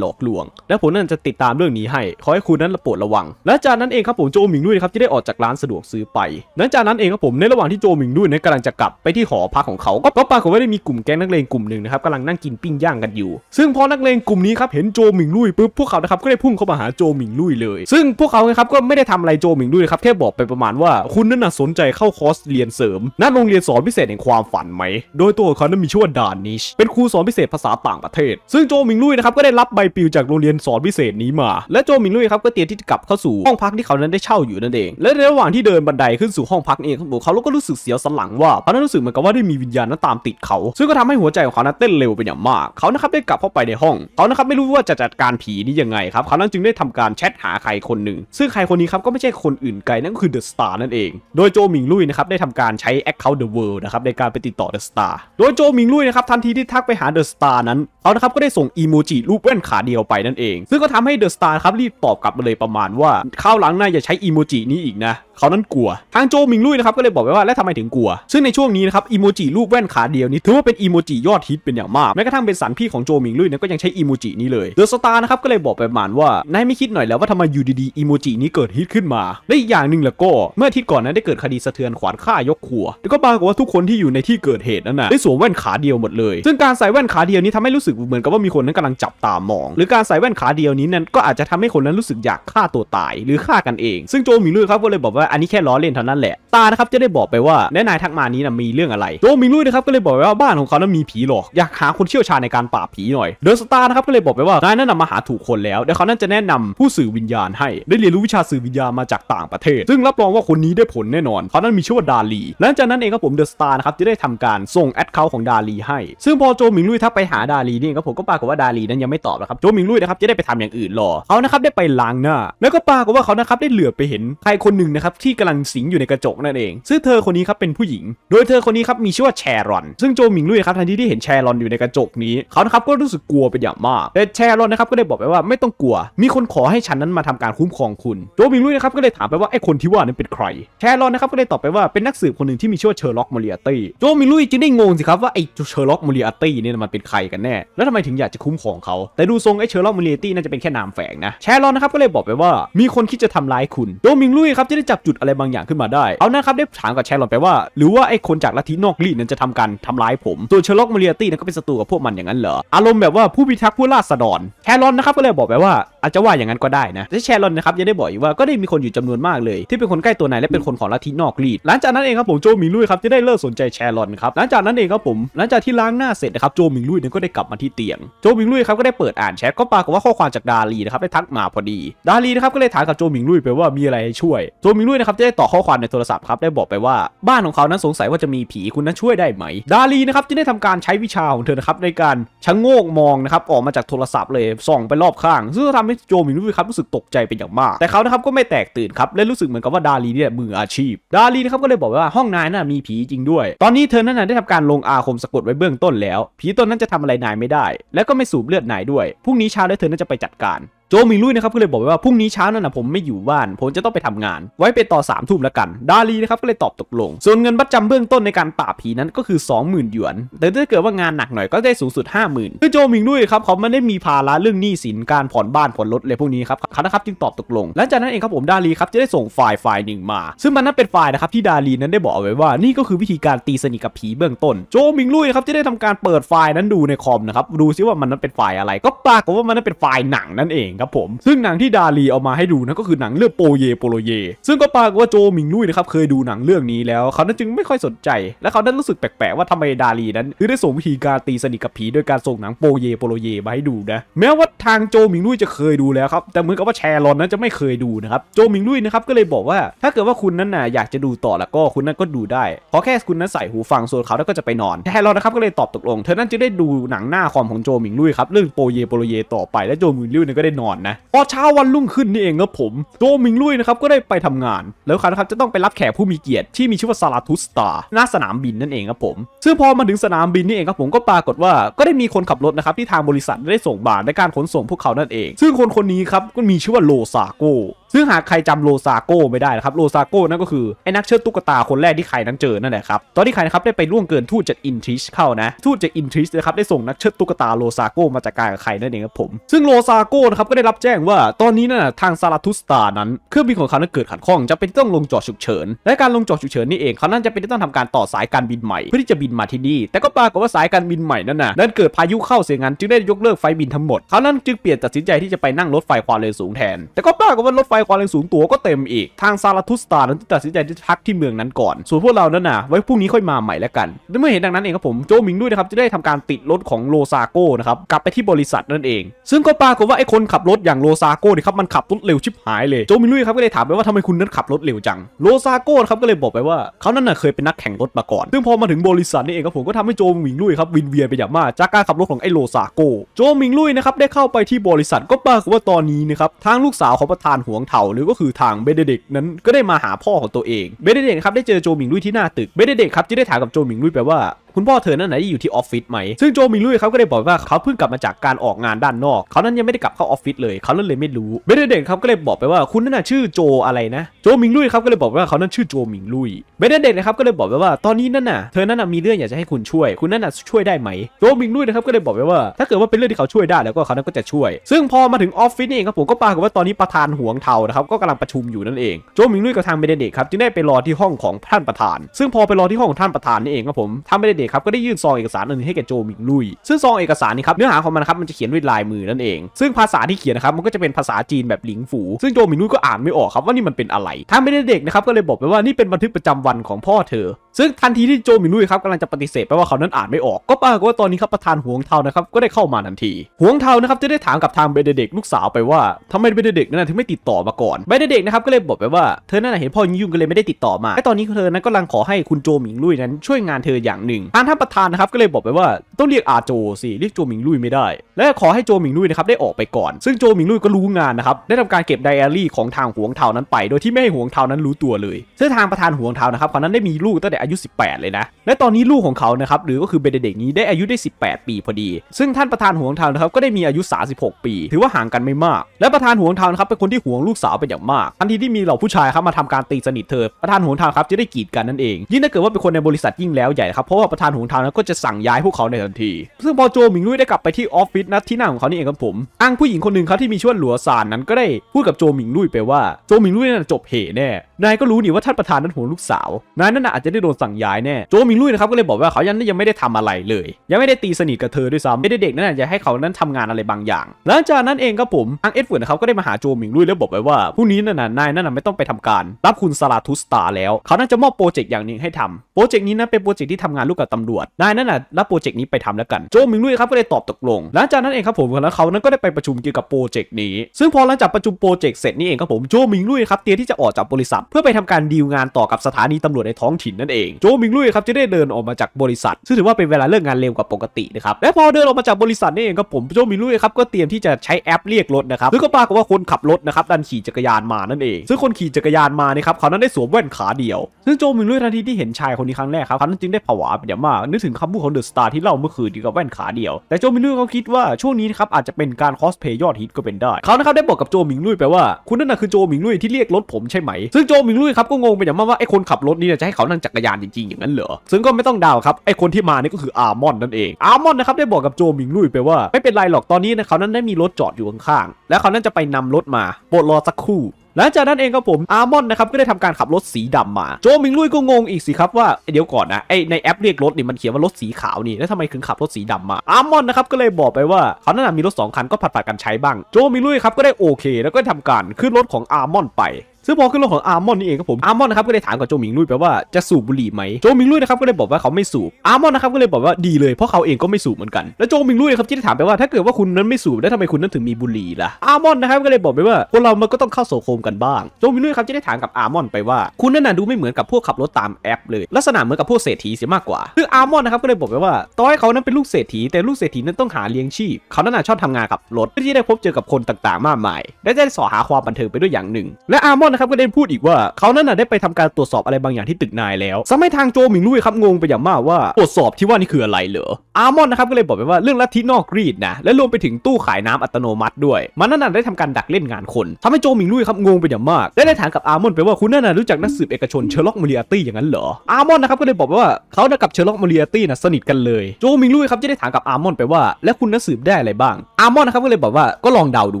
หลอกลวง และผมนั่นจะติดตามเรื่องนี้ให้ขอให้คุณนั้นระโปรดระวังและจากนั้นเองครับผมโจมิงด้วยครับที่ได้ออกจากร้านสะดวกซื้อไป หลังจากนั้นเองครับผมในระหว่างที่โจมิงด้ยเนี่ยกำลังจะกลับไปที่หอพักของเขาก็ปรากฏว่าได้มีกลุ่มแก๊งนักเลงกลุ่มหนึ่งนะครับกาลังนั่งกินปิ้งย่างกันอยู่ ซึ่งพอนักเลงกลุ่มนี้ครับ เห็นโจหมิงลุยปุ๊บ พวกเขานะครับก็ได้พุ่งเข้ามาหาโจหมิงลุยเลย ซึ่งพวกเขาครับก็ไม่ได้ทำอะไรโจหมิงลุยครับ แค่บอกไปประมาณว่า คุณนั่นน่ะสนใจเข้าคอร์สเรียนเสริม นัณโรงเรียนสอนพิเศษแห่งความฝันไหม โดยตัวเขานั้นมีชื่อว่าดานนิช เป็นครูสอนพิเศษภาษาต่างประเทศ ซึ่งโจหมิงลุยนะครับก็ได้รับใบปลิวจากโรงเรียนสอนพิเศษนี้มา และโจหมิงลุยครับก็เตรียมที่จะกลับเข้าสู่ห้องพักที่เขานั้นได้เช่าอยู่นั่นเอง และในระหว่างที่เดินบันไดขึ้นสู่ห้องพักเองเขาก็รู้สึกเสียวสันหลังว่าเขานั้นรู้สึกเหมือนกับว่าได้มีวิญญาณนั้นตามติดเขา ซึ่งก็ทำให้หัวใจของเขานั้นเต้นเร็วเป็นอย่างมากเขานะครับได้กลับเข้าไปในห้อง เขานะครับไม่รู้ว่าจะจัดการผีนี้ยังไงครับ เขานั้นจึงได้ทำการแชทหาใครคนหนึ่งซึ่งใครคนนี้ครับก็ไม่ใช่คนอื่นไกลนั่นก็คือเดอะสตาร์นั่นเอง โดยโจมิงลุยนะครับได้ทำการใช้แอคเคาท์เดอะเวิลด์นะครับในการไปติดต่อเดอะสตาร์ โดยโจมิงลุยนะครับทันทีที่ทักไปหาเดอะสตาร์นั้นเขานะครับก็ได้ส่งอีโมจิรูปแว่นขาเดียวไปนั่นเอง ซึ่งก็ทำให้เดอะสตาร์ครับรีบตอบกลับมาเลยประมาณว่าข้าวหลังนาอย่าใช้อีโมจินี้อีกนะเขานั้นกลัวทางโจมิงลุยนะครับก็เลยบอกไปว่าแล้วทำไมถึงกลัวซึ่งในช่วงนี้นะครับอีโมจิรูปแว่นขาเดียวนี้ถือว่าเป็นอีโมจิยอดฮิตเป็นอย่างมากแม้กระทั่งเป็นสันพี่ของโจมิงลุยเนี่ยก็ยังใช้อีโมจินี้เลยเดอะสตาร์นะครับก็เลยบอกไปมานว่า นายไม่คิดหน่อยแล้วว่าทำไมอยู่ดีๆอีโมจินี้เกิดฮิตขึ้นมาและอีกอย่างหนึ่งแล้วก็ เมื่ออาทิตย์ก่อนนั้นได้เกิดคดีสะเทือนขวานฆ่ายกขัวแล้วก็บอากว่าทุกคนที่อยู่ในที่เกิดเหตุนั้นนะได้สวมแว่นขาเดียวหมดเลย ซึ่งการใส่แว่นขาเดียวนี้ทำให้รู้สึกเหมือนกับว่ามีคนนั้นกำลังจับตามอง หรือการใส่แว่นขาเดียวนี้นั้นก็อาจจะทำให้คนนั้นรู้สึกอยากฆ่าตัวตาย หรือฆ่ากันเองซึ่งโจมิงลุยครับก็เลยบอกว่าอันนี้แค่ล้อเล่นเท่านั้นแหละตานะครับจะได้บอกไปว่าแนนายทักมานี้นะมีเรื่องอะไรโจมิงลุยนะครับก็เลยบอกว่าบ้านของเขานั้นมีผีหลอกอยากหาคนเชี่ยวชาญในการปราบผีหน่อย เดอะสตาร์นะครับก็เลยบอกไปว่านายนั่นนำมาหาถูกคนแล้วเดี๋ยวเขานั่นจะแนะนำผู้สื่อวิญญาณให้ ได้เรียนรู้วิชาสื่อวิญญาณมาจากต่างประเทศ ซึ่งรับรองว่าคนนี้ได้ผลแน่นอน เขานั่นมีชื่อว่าดาลีหลังจากนั้นเองครับผมเดอะสตาร์นะครับจะได้ทำการส่งแอดเคาของดาลีให้ ซึ่งพอโจมิงลุยทักไปหาดาลีนี่ครับผมก็ปรากฏว่าดาลีนั้นยังไม่ตอบนะครับ โจมิงลุยนะครับจะได้ไปทำอย่างอื่นรอเขานะครับได้ไปล้างหน้า แล้วก็ปรากฏว่าเขานะครับได้เหลือไปเห็นใครคนหนึ่งนะครับที่กำลังสิงอยู่ในกระจกนั่นเองซึ่งเธอคนนี้ครับเป็นผู้หญิง โดยเธอคนนี้ครับมีชื่อว่าแชรอน ซึ่งโจมิงลุยครับทันทีที่เห็นแชรอนอยูู่่ในกระจกนี้เขานะครับก็รู้สึกกลัวเป็นอย่างมากแต่แชร์ลอนนะครับก็ได้บอกไปว่าไม่ต้องกลัว มีคนขอให้ฉันนั้นมาทำการคุ้มครองคุณโจมิงลุยนะครับก็เลยถามไปว่า ไอ้คนที่ว่านั้นเป็นใครแชร์ลอนนะครับก็เลยตอบไปว่า เป็นนักสืบคนหนึ่งที่มีชื่อเชอร์ล็อกมอริอาตี้ โจมิงลุยจึงได้งงสิครับ ว่าไอ้เชอร์ล็อกมอริอาตี้เนี่ยมันเป็นใครกันแน่แล้วทำไมถึงอยากจะคุ้มครองเขาแต่ดูทรงไอ้เชอร์ล็อกมอริอาตี้น่าจะเป็นแค่นามแฝงนะแชร์ลอนนะครับก็เลยบอกไปว่ามีคนคิดจะทำร้ายคุณโจมิงลุยครับจะได้จับจุดอะไรบางอย่างขึ้นมาได้เอานะครับได้ถามกับแชร์ลอนไปว่าหรือว่าไอ้คนจากลัทธินอกลีนั้นจะทำการทำร้ายผมส่วนเชอร์ล็อกมอริอาตี้นั้นก็เป็นสศัตรูกับพวกมันอย่างนั้นเหรออารมณ์แบบว่าผู้พิทักษ์ผู้ล่าสะดอนแชรอนนะครับก็เลยบอกไปว่าอาจจะว่าอย่างนั้นก็ได้นะและแชรอนนะครับยังได้บอกอีกว่าก็ได้มีคนอยู่จำนวนมากเลย ที่เป็นคนใกล้ตัวนายและเป็นคนของลัทธินอกรีดหลังจากนั้นเองครับผมโจมิงลุยครับจะได้เลิกสนใจแชรอนครับหลังจากนั้นเองครับผมหลังจากที่ล้างหน้าเสร็จนะครับโจมิงลุยเนี่ยก็ได้กลับมาที่เตียง โจมิงลุยครับก็ได้เปิดอ่านแชทก็ปรากฏว่าข้อความจากดาลีนะครับได้ทักมาพอดี ดาลีนะครับก็เลยถามกับโจมิงลุยไปว่ามีอะไรให้ช่วย โจมิงลุยนะครับจะได้ต่อข้อความในโทรศัพท์ครับได้บอกไปว่า บ้านของเขานั้นสงสัยว่าจะมีผีคุณนั้นช่วยได้ไหม ดาลีนะครับจะได้ทำการใช้วิชาของเเธอนะครับในการชะโงกมองนะครับออกมาจากโทรศัพท์เลยส่องไปรอบข้างซึ่งทำให้โจมินุยครับรู้สึกตกใจเป็นอย่างมาก แต่เขานะครับก็ไม่แตกตื่นครับและรู้สึกเหมือนกับว่าดาลีเนี่ยมืออาชีพ ดาลีนะครับก็เลยบอกว่าห้องนายน่ะมีผีจริงด้วย ตอนนี้เธอนั้นน่ะได้ทำการลงอาคมสะกดไว้เบื้องต้นแล้วผีตนนั้นจะทำอะไรนายไม่ได้ และก็ไม่สูบเลือดนายด้วยพรุ่งนี้เช้าแล้วเธอน่าจะไปจัดการโจมิงลุยนะครับก็เลยบอกไว่าพรุ่งนี้เช้านั้นนะผมไม่อยู่บ้านผมจะต้องไปทำงาน ไว้ไปต่อ3ามทุ่มแล้วกันดาลีนะครับก็เลยตอบตกลง ส่วนเงินบัตรจำเบื้องต้นในการปราบผีนั้นก็คือ 20,000 หยวน แต่ถ้าเกิดว่างานหนักหน่อยก็ได้สูงสุด 50,000คือโจมิงลุยครับเขาไม่ได้มีภาระเรื่องหนี้สินการผ่อนบ้านผ่อนรถเลยพวกนี้ครับเขานะครับจึงตอบตกลงหลังจากนั้นเองครับผมดาลีครับจะได้ส่งไฟล์ไฟล์หนึ่งมาซึ่งมันนั้นเป็นไฟล์นะครับที่ดาลีนั้นได้บอกเอาไว้ว่า นี่ก็คือวิธีการตีสนิทกับผีเบื้องต้น โจมิงลุยครับจะได้ทำการเปิดไฟล์นั้นดูในคอมนะครับดูซิว่ามันนั้นเป็นไฟล์อะไร ก็ปรากฏว่ามันนั้นเป็นไฟล์หนังนั่นเองครับผมซึ่งหนังที่ดาลีเอามาให้ดูนะก็คือหนังเรื่องโปเยโปโลเยซึ่งก็ปากว่าโจมิงลุยนะครับเคยดูหนังเรื่องนี้แล้วเขาันจึงไม่ค่อยสนใจและเขาไั้นรู้สึกแปลก ๆ ว่าทำไมดาลีนั้นถึงได้ส่งวิธีการตีสนิทกับผีโดยการส่งหนังโปเยโปโลเยมาให้ดูนะ แม้ว่าทางโจมิงลุยจะเคยดูแล้วครับ แต่เหมือนกับว่าแชร์รอนนั้นจะไม่เคยดูนะครับโจมิงลุยนะครับก็เลยบอกว่า ถ้าเกิดว่าคุณนั้นน่ะอยากจะดูต่อแล้วก็คุณนั้นก็ดูได้ขอแค่คุณนั้นใส่หูฟังส่วนเขาแล้วก็จะไปนอนแชร์ลอนนะครับก็เลยตอบตกลงเธอนั้นจะได้ดูหนังหน้าคอมของโจมิงลุยครับเรื่องโปเยโปโลเยต่อไปและโจมิงลุยนั้นก็ได้นอนอนนะพอเช้าวันรุ่งขึ้นนี่เองครับผมโจมิงลุยนะครับก็ได้ไปทำงานแล้วครับนะครับจะต้องไปรับแขกผู้มีเกียรติที่มีชื่อว่า ซาลาทุสตาหน้าสนามบินนั่นเองครับผมซึ่งพอมาถึงสนามบินนี่เองครับผม ก็ปรากฏว่าก็ได้มีคนขับรถนะครับที่ทางบริษัทได้ส่งบานในการขนส่งพวกเขานั่นเอง ซึ่งคนคนนี้ครับก็มีชื่อว่าโลซาโกซึ่งหากใครจำโลซาโก้ไม่ได้นะครับโลซาโก้นั่นก็คือไอ้นักเชิดตุ๊กตาคนแรกที่ไข่นั้นเจอนั่นแหละครับตอนที่ไข่นะครับได้ไปล่วงเกินทูตจากอินทริชเข้านะทูตจากอินทริชนะครับได้ส่งนักเชิดตุ๊กตาโลซาโก้มาจัดการกับไข่นั่นเองครับผม ซึ่งโลซาโก้นะครับก็ได้รับแจ้งว่า ตอนนี้นั่นทางซาลาทุสตา นั้น เครื่องบินของเขานั้นเกิดขัดข้องจะเป็นต้องลงจอดฉุกเฉิน และการลงจอดฉุกเฉินนี่เองเขานั่นจะเป็นต้องทำการต่อสายการบินใหม่เพื่อที่จะบินมาที่นี่แต่ก็ปรากฏว่าสายการบินใหม่นั่นน่ะนั้นเกิดพายุเข้าเสียงั้นจึงได้ยกเลิกไฟบินทั้งหมดเขานั่นจึงเปลี่ยนตัดสินใจที่จะไปนั่งรถไฟความเร็วสูงแทน แต่ก็ปรากฏว่ารถไฟไฟความเร็วสูงตัวก็เต็มอีกทางซาลาทุสตานั้นตัดสินใจจะพักที่เมืองนั้นก่อน ส่วนพวกเรานั้นน่ะไว้พรุ่งนี้ค่อยมาใหม่แล้วกันเมื่อเห็นดังนั้นเองครับผมโจมิงด้วยนะครับ จะได้ทำการติดรถของโลซาโก้นะครับ กลับไปที่บริษัทนั่นเอง ซึ่งก็ปรากฏว่า ไอ้คนขับรถอย่างโลซาโก้นี่ครับ มันขับรถเร็วชิบหายเลยโจมิงด้วยครับก็เลยถามไปว่าทำไมคุณนั้นขับรถเร็วจังโลซาโก้ครับก็เลยบอกไปว่าเขานั้นน่ะเคยเป็นนักแข่งรถมาก่อน ซึ่งพอมาถึงบริษัทนี่เองครับผมก็ทำให้โจมิง้วยครับวินเวียนไปอย่างมากจากการขับรถของไอ้โลซาโก้โจมิง้วยนะครับได้เข้าไปที่บริษัทก็ปรากฏว่าตอนนี้นะครับทางลูกสาวของประธานหวงเถาหรือก็คือทางเบเดเด็กนั้นก็ได้มาหาพ่อของตัวเอง เบเดเด็กครับได้เจอโจหมิงลุยที่หน้าตึก เบเดเด็กครับที่ได้ถามกับโจหมิงลุยไปว่าคุณพ่อเธอนั่นไหนอยู่ที่ออฟฟิศไหม ซึ่งโจมิลุยเขาก็ได้บอกว่าเขาเพิ่งกลับมาจากการออกงานด้านนอก เขานั้นยังไม่ได้กลับเข้าออฟฟิศเลย เขาเลยไม่รู้ เบเดเด่นเขาก็เลยบอกไปว่าคุณนั่นน่ะชื่อโจอะไรนะ โจมิงลุยเขาก็เลยบอกว่าเขานั้นชื่อโจมิงลุยเบเดเด่นนะครับก็เลยบอกไปว่าตอนนี้นั่นน่ะเธอนั่นน่ะมีเรื่องอยากจะให้คุณช่วย คุณนั่นน่ะช่วยได้ไหม โจมิงลุยนะครับก็เลยบอกไปว่า ถ้าเกิดว่าเป็นเรื่องที่เขาช่วยได้แล้วก็เขานั้นก็จะช่วย ซึ่งพอมาถึงออฟฟิศเองครับผมก็ปรากฏว่าตอนนี้ประธานห่วงเทานะครับก็กำลังประชุมอยู่นั่นเองโจมิงลุยกับทางเบเดเด่นครับจึงได้ไปรอที่ห้องของท่านประธาน ซึ่งพอไปรอที่ห้องท่านประธานนี่เองครับผมทาเบเดเด็ครับก็ได้ยื่นซองเอกสารนึงให้แกโจมิงลุยซึ่งซองเอกสาร นี้ครับเนื้อหาของมันครับมันจะเขียนด้วยลายมือนั่นเอง ซึ่งภาษาที่เขียนนะครับมันก็จะเป็นภาษาจีนแบบหลิงฝู ซึ่งโจมิงลุยก็อ่านไม่ออกครับว่านี่ มันเป็นอะไรทางไม่ได้เด็กนะครับก็เลยบอกไปว่านี่เป็นบันทึกประจำวันของพ่อเธอ ซึ่งทันทีที่โจมิงลุยครับกำลังจะปฏิเสธไปว่าเขานั้นอ่านไม่ออก ก็ปรากฏว่าตอนนี้ครับประธานหวงเทานะครับก็ได้เข้ามาทันทีหวงเทานะครับจะได้ถามกับทางเบเดเด็กลูกสาวไปว่าทำไมเบเดเด็กนั้นถึงไม่ติดต่อมาก่อนเบเดเด็กนะครับก็เลยบอกไปว่าเธอนั้นเห็นพ่อยุ่งก็เลยไม่ได้ติดต่อมาแต่ตอนนี้เธอนั้นกํลังขอให้คุณโจมิงลุยนั้นช่วยงานเธออย่างหนึ่งทางท่านประธานนะครับก็เลยบอกไปว่าต้องเรียกอาโจสิเรียกโจหมิงลุยไม่ได้ และขอให้โจหมิงลุยนะครับได้ออกไปก่อน ซึ่งโจหมิงลุยก็รู้งานนะครับได้ทำการเก็บไดอารี่ของทางหวงเทานั้นไป โดยที่ไม่ให้หวงเทานั้นรู้ตัวเลยซึ่งทางประธานหวงเทานะครับคนนั้นได้มีลูกตั้งแต่อายุ 18 เลยนะและตอนนี้ลูกของเขานะครับหรือก็คือเบเดเด็กนี้ได้อายุได้ 18 ปีพอดีซึ่งท่านประธานหวงเทานะครับก็ได้มีอายุ36ปี ถือว่าห่างกันไม่มาก และประธานหวงเทานะครับเป็นคนที่หวงลูกสาวเป็นอย่างมากทันทีที่มีเหล่าผู้ชายครับมาทำการตีสนิทเธอประธานหวงเทาครับจะได้กีดกันนั่นเองยิ่งถ้าเกิดว่าเป็นคนในบริษัทยิ่งแล้วใหญ่ครับเพราะว่าทานหงทางนั้นก็จะสั่งย้ายพวกเขาในทันที ซึ่งพอโจหมิงลุยได้กลับไปที่ออฟฟิศนะที่หน้าของเขานี่เองครับผมอ้างผู้หญิงคนหนึ่งครับที่มีชื่อว่าหลัวซานนั้นก็ได้พูดกับโจหมิงลุยไปว่าโจหมิงลุยน่ะจบเหแน่ นายก็รู้นี่ว่าท่านประธานนั้นหัวลูกสาวนายนั่นอาจจะได้โดนสั่งย้ายแน่ โจมิงลุยนะครับก็เลยบอกว่าเขายังไม่ได้ทำอะไรเลย ยังไม่ได้ตีสนิทกับเธอด้วยซ้ำไม่ได้เด็กนั่นจะให้เขานั้นทำงานอะไรบางอย่าง หลังจากนั้นเองครับผม อังเอ็ดเวินะครับก็ได้มาหาโจมิงลุยแล้วบอกไปว่าผู้นี้นั่นน่ะนายนั่นน่ะไม่ต้องไปทำการ รับคุณสลาทุสตา แล้วเขาน่าจะมอบโปรเจกต์อย่างหนึ่งให้ทำโปรเจกต์นี้นะเป็นโปรเจกต์ที่ทำงานร่วมกับตำรวจนายนั่นน่ะรับโปรเจกต์นี้ไปทำแล้วกันโจมิงลุยครับก็ได้ตอบตกลง หลังจากนั้นเองครับผมแล้วเขานั้นก็ได้ไปประชุมเกี่ยวกับโปรเจกต์นี้ซึ่งพอหลังจากประชุมโปรเจกต์เสร็จนี่เองครับผมโจมิงลุยครับเตรียมที่จะออกจากบริษัท เพื่อไปทำการดีลงานต่อกับสถานีตำรวจในท้องถิ่นนั่นเองโจมิงลุยครับจะได้เดินออกมาจากบริษัท ซึ่งถือว่าเป็นเวลาเลิกงานเร็วกว่าปกตินะครับและพอเดินออกมาจากบริษัทนี่เองครับผมโจมิงลุยครับก็เตรียมที่จะใช้แอปเรียกรถนะครับซึ่งก็ปรากฏว่าคนขับรถนะครับดันขี่จักรยานมานั่นเองซึ่งคนขี่จักรยานมานี่ครับเขานั้นได้สวมแว่นขาเดียว ซึ่งโจมิงลุยทันทีที่เห็นชายคนนี้ครั้งแรกครับเขานั้นจึงได้ผวาเปอย่ามากนึกถึงคำพูดของเดอะสตาร์ที่เล่าเมื่อคืนที่กับแว่นขาเดียว แต่โจมิงลุยเขาคิดว่าช่วงนี้นะครับอาจจะเป็นการคอสเพย์ยอดฮิตก็เป็นได้ เขานะครับได้บอกกับโจมิงลุยไปว่า คุณนั่นน่ะคือโจมิงลุยที่เรียกรถผมใช่ไหม ซึ่งโจมิงลุยครับก็งงไปอย่างมากว่าไอ้คนขับรถนี่จะให้เขานั่งจักรยานจริงๆอย่างนั้นเหรอ ซึ่งก็ไม่ต้องดาวครับ ไอ้คนที่มานี่ก็คืออาร์มอนนั่นเอง อาร์มอนนะครับได้บอกกับโจมิงลุยไปว่าไม่เป็นไรหรอกตอนนี้นะเขานั้นได้มีรถจอดอยู่ข้างๆแลวเขานั้นจะไปนำรถมาโปรดรอสักครู่หลังจากนั้นเองครับผม อาร์มอนนะครับก็ได้ทำการขับรถสีดำมา โจมิงลุยก็งงอีกสิครับว่า เดี๋ยวก่อนนะไอในแอปเรียกรถนี่มันเขียนว่า รถสีขาวนี่ แล้วทำไมถึงขับรถสีดำมา อาร์มอนนะครับก็เลยบอกไปว่า เขาหนะนำมีรถ2คันก็ผัดผัดกันใช้บ้าง โจมิงลุยครับก็ได้โอเค แล้วก็ทำการขึ้นรถของอาร์มอนไปึ่งพอขึ้นรถของอาร์มอน นี่เองครับผมอาร์มอนนะครับก็เลยถามกับโจมิงลุยไปว่าจะสูบบุหรี่ไหมโจมิงลุยนะครับก็เลยบอกว่าเขาไม่สูบอาร์มอนนะครับก็เลยบอกว่าดีเลยเพราะเขาเองก็ไม่สูบเหมือนกันแล้วโจมิงลุยครับที่ได้ถามไปว่า ถ้าเกิดว่าคุณนั้นไม่สูบแล้วทำไมคุณนั้นถึงมีบุหรี่ล่ะอาร์มอนนะครับก็เลยบอกไปว่าคนเรามันก็ต้องเข้าโสโครมกันบ้าง โจมิงลุยครับที่ได้ถามกับอาร์มอนไปว่า คุณนั่นน่ะดูไม่เหมือนกับพวกขับรถตามแอปเลยลักษณะเหมือนกับพวกเศรษฐีเสียมากกว่า คืออาร์มอนนะครับก็เลยบอกไปว่าต่อให้เขานั้นเป็นลูกเศรษฐีแต่ลูกเศรษฐีนั้นต้องหาเลี้ยงชีพ เขานั้นชอบทำงานกับรถเพื่อที่ได้พบเจอกับคนต่างๆมากมายและได้สอหาความบันเทิงไปด้วยอย่างหนึ่งและอาร์มอนครับก็ได้พูดอีกว่าเขานั้นน่ะได้ไปทำการตรวจสอบอะไรบางอย่างที่ตึกนายแล้วทำให้ทางโจหมิงลุยครับงงไปอย่างมากว่าตรวจสอบที่ว่านี่คืออะไรเหรออาร์มอนนะครับก็เลยบอกไปว่าเรื่องลัทธินอกกรีดนะและรวมไปถึงตู้ขายน้ำอัตโนมัติด้วยมันนั่นน่ะได้ทำการดักเล่นงานคนทำให้โจมิงลุยครับงงไปอย่างมาก ได้ได้ถามกับอาร์มอน ไปว่าคุณนั่นน่ะรู้จักนักสืบเอกชนเชอร์ล็อกมอริอตี้อย่างนั้นเหรออาร์มอนนะครับก็เลยบอกไปว่าเขานกับเชอร์ล็อกมอริอตี้นะสนิทกันเลย โจมิงลุยครับจะได้ถามกับอาร์มอนไปว่าแลวคุณนักสืบได้อะไรบ้าง อาร์มอนนะครับก็เลยบอกว่าก็ลองเดาดู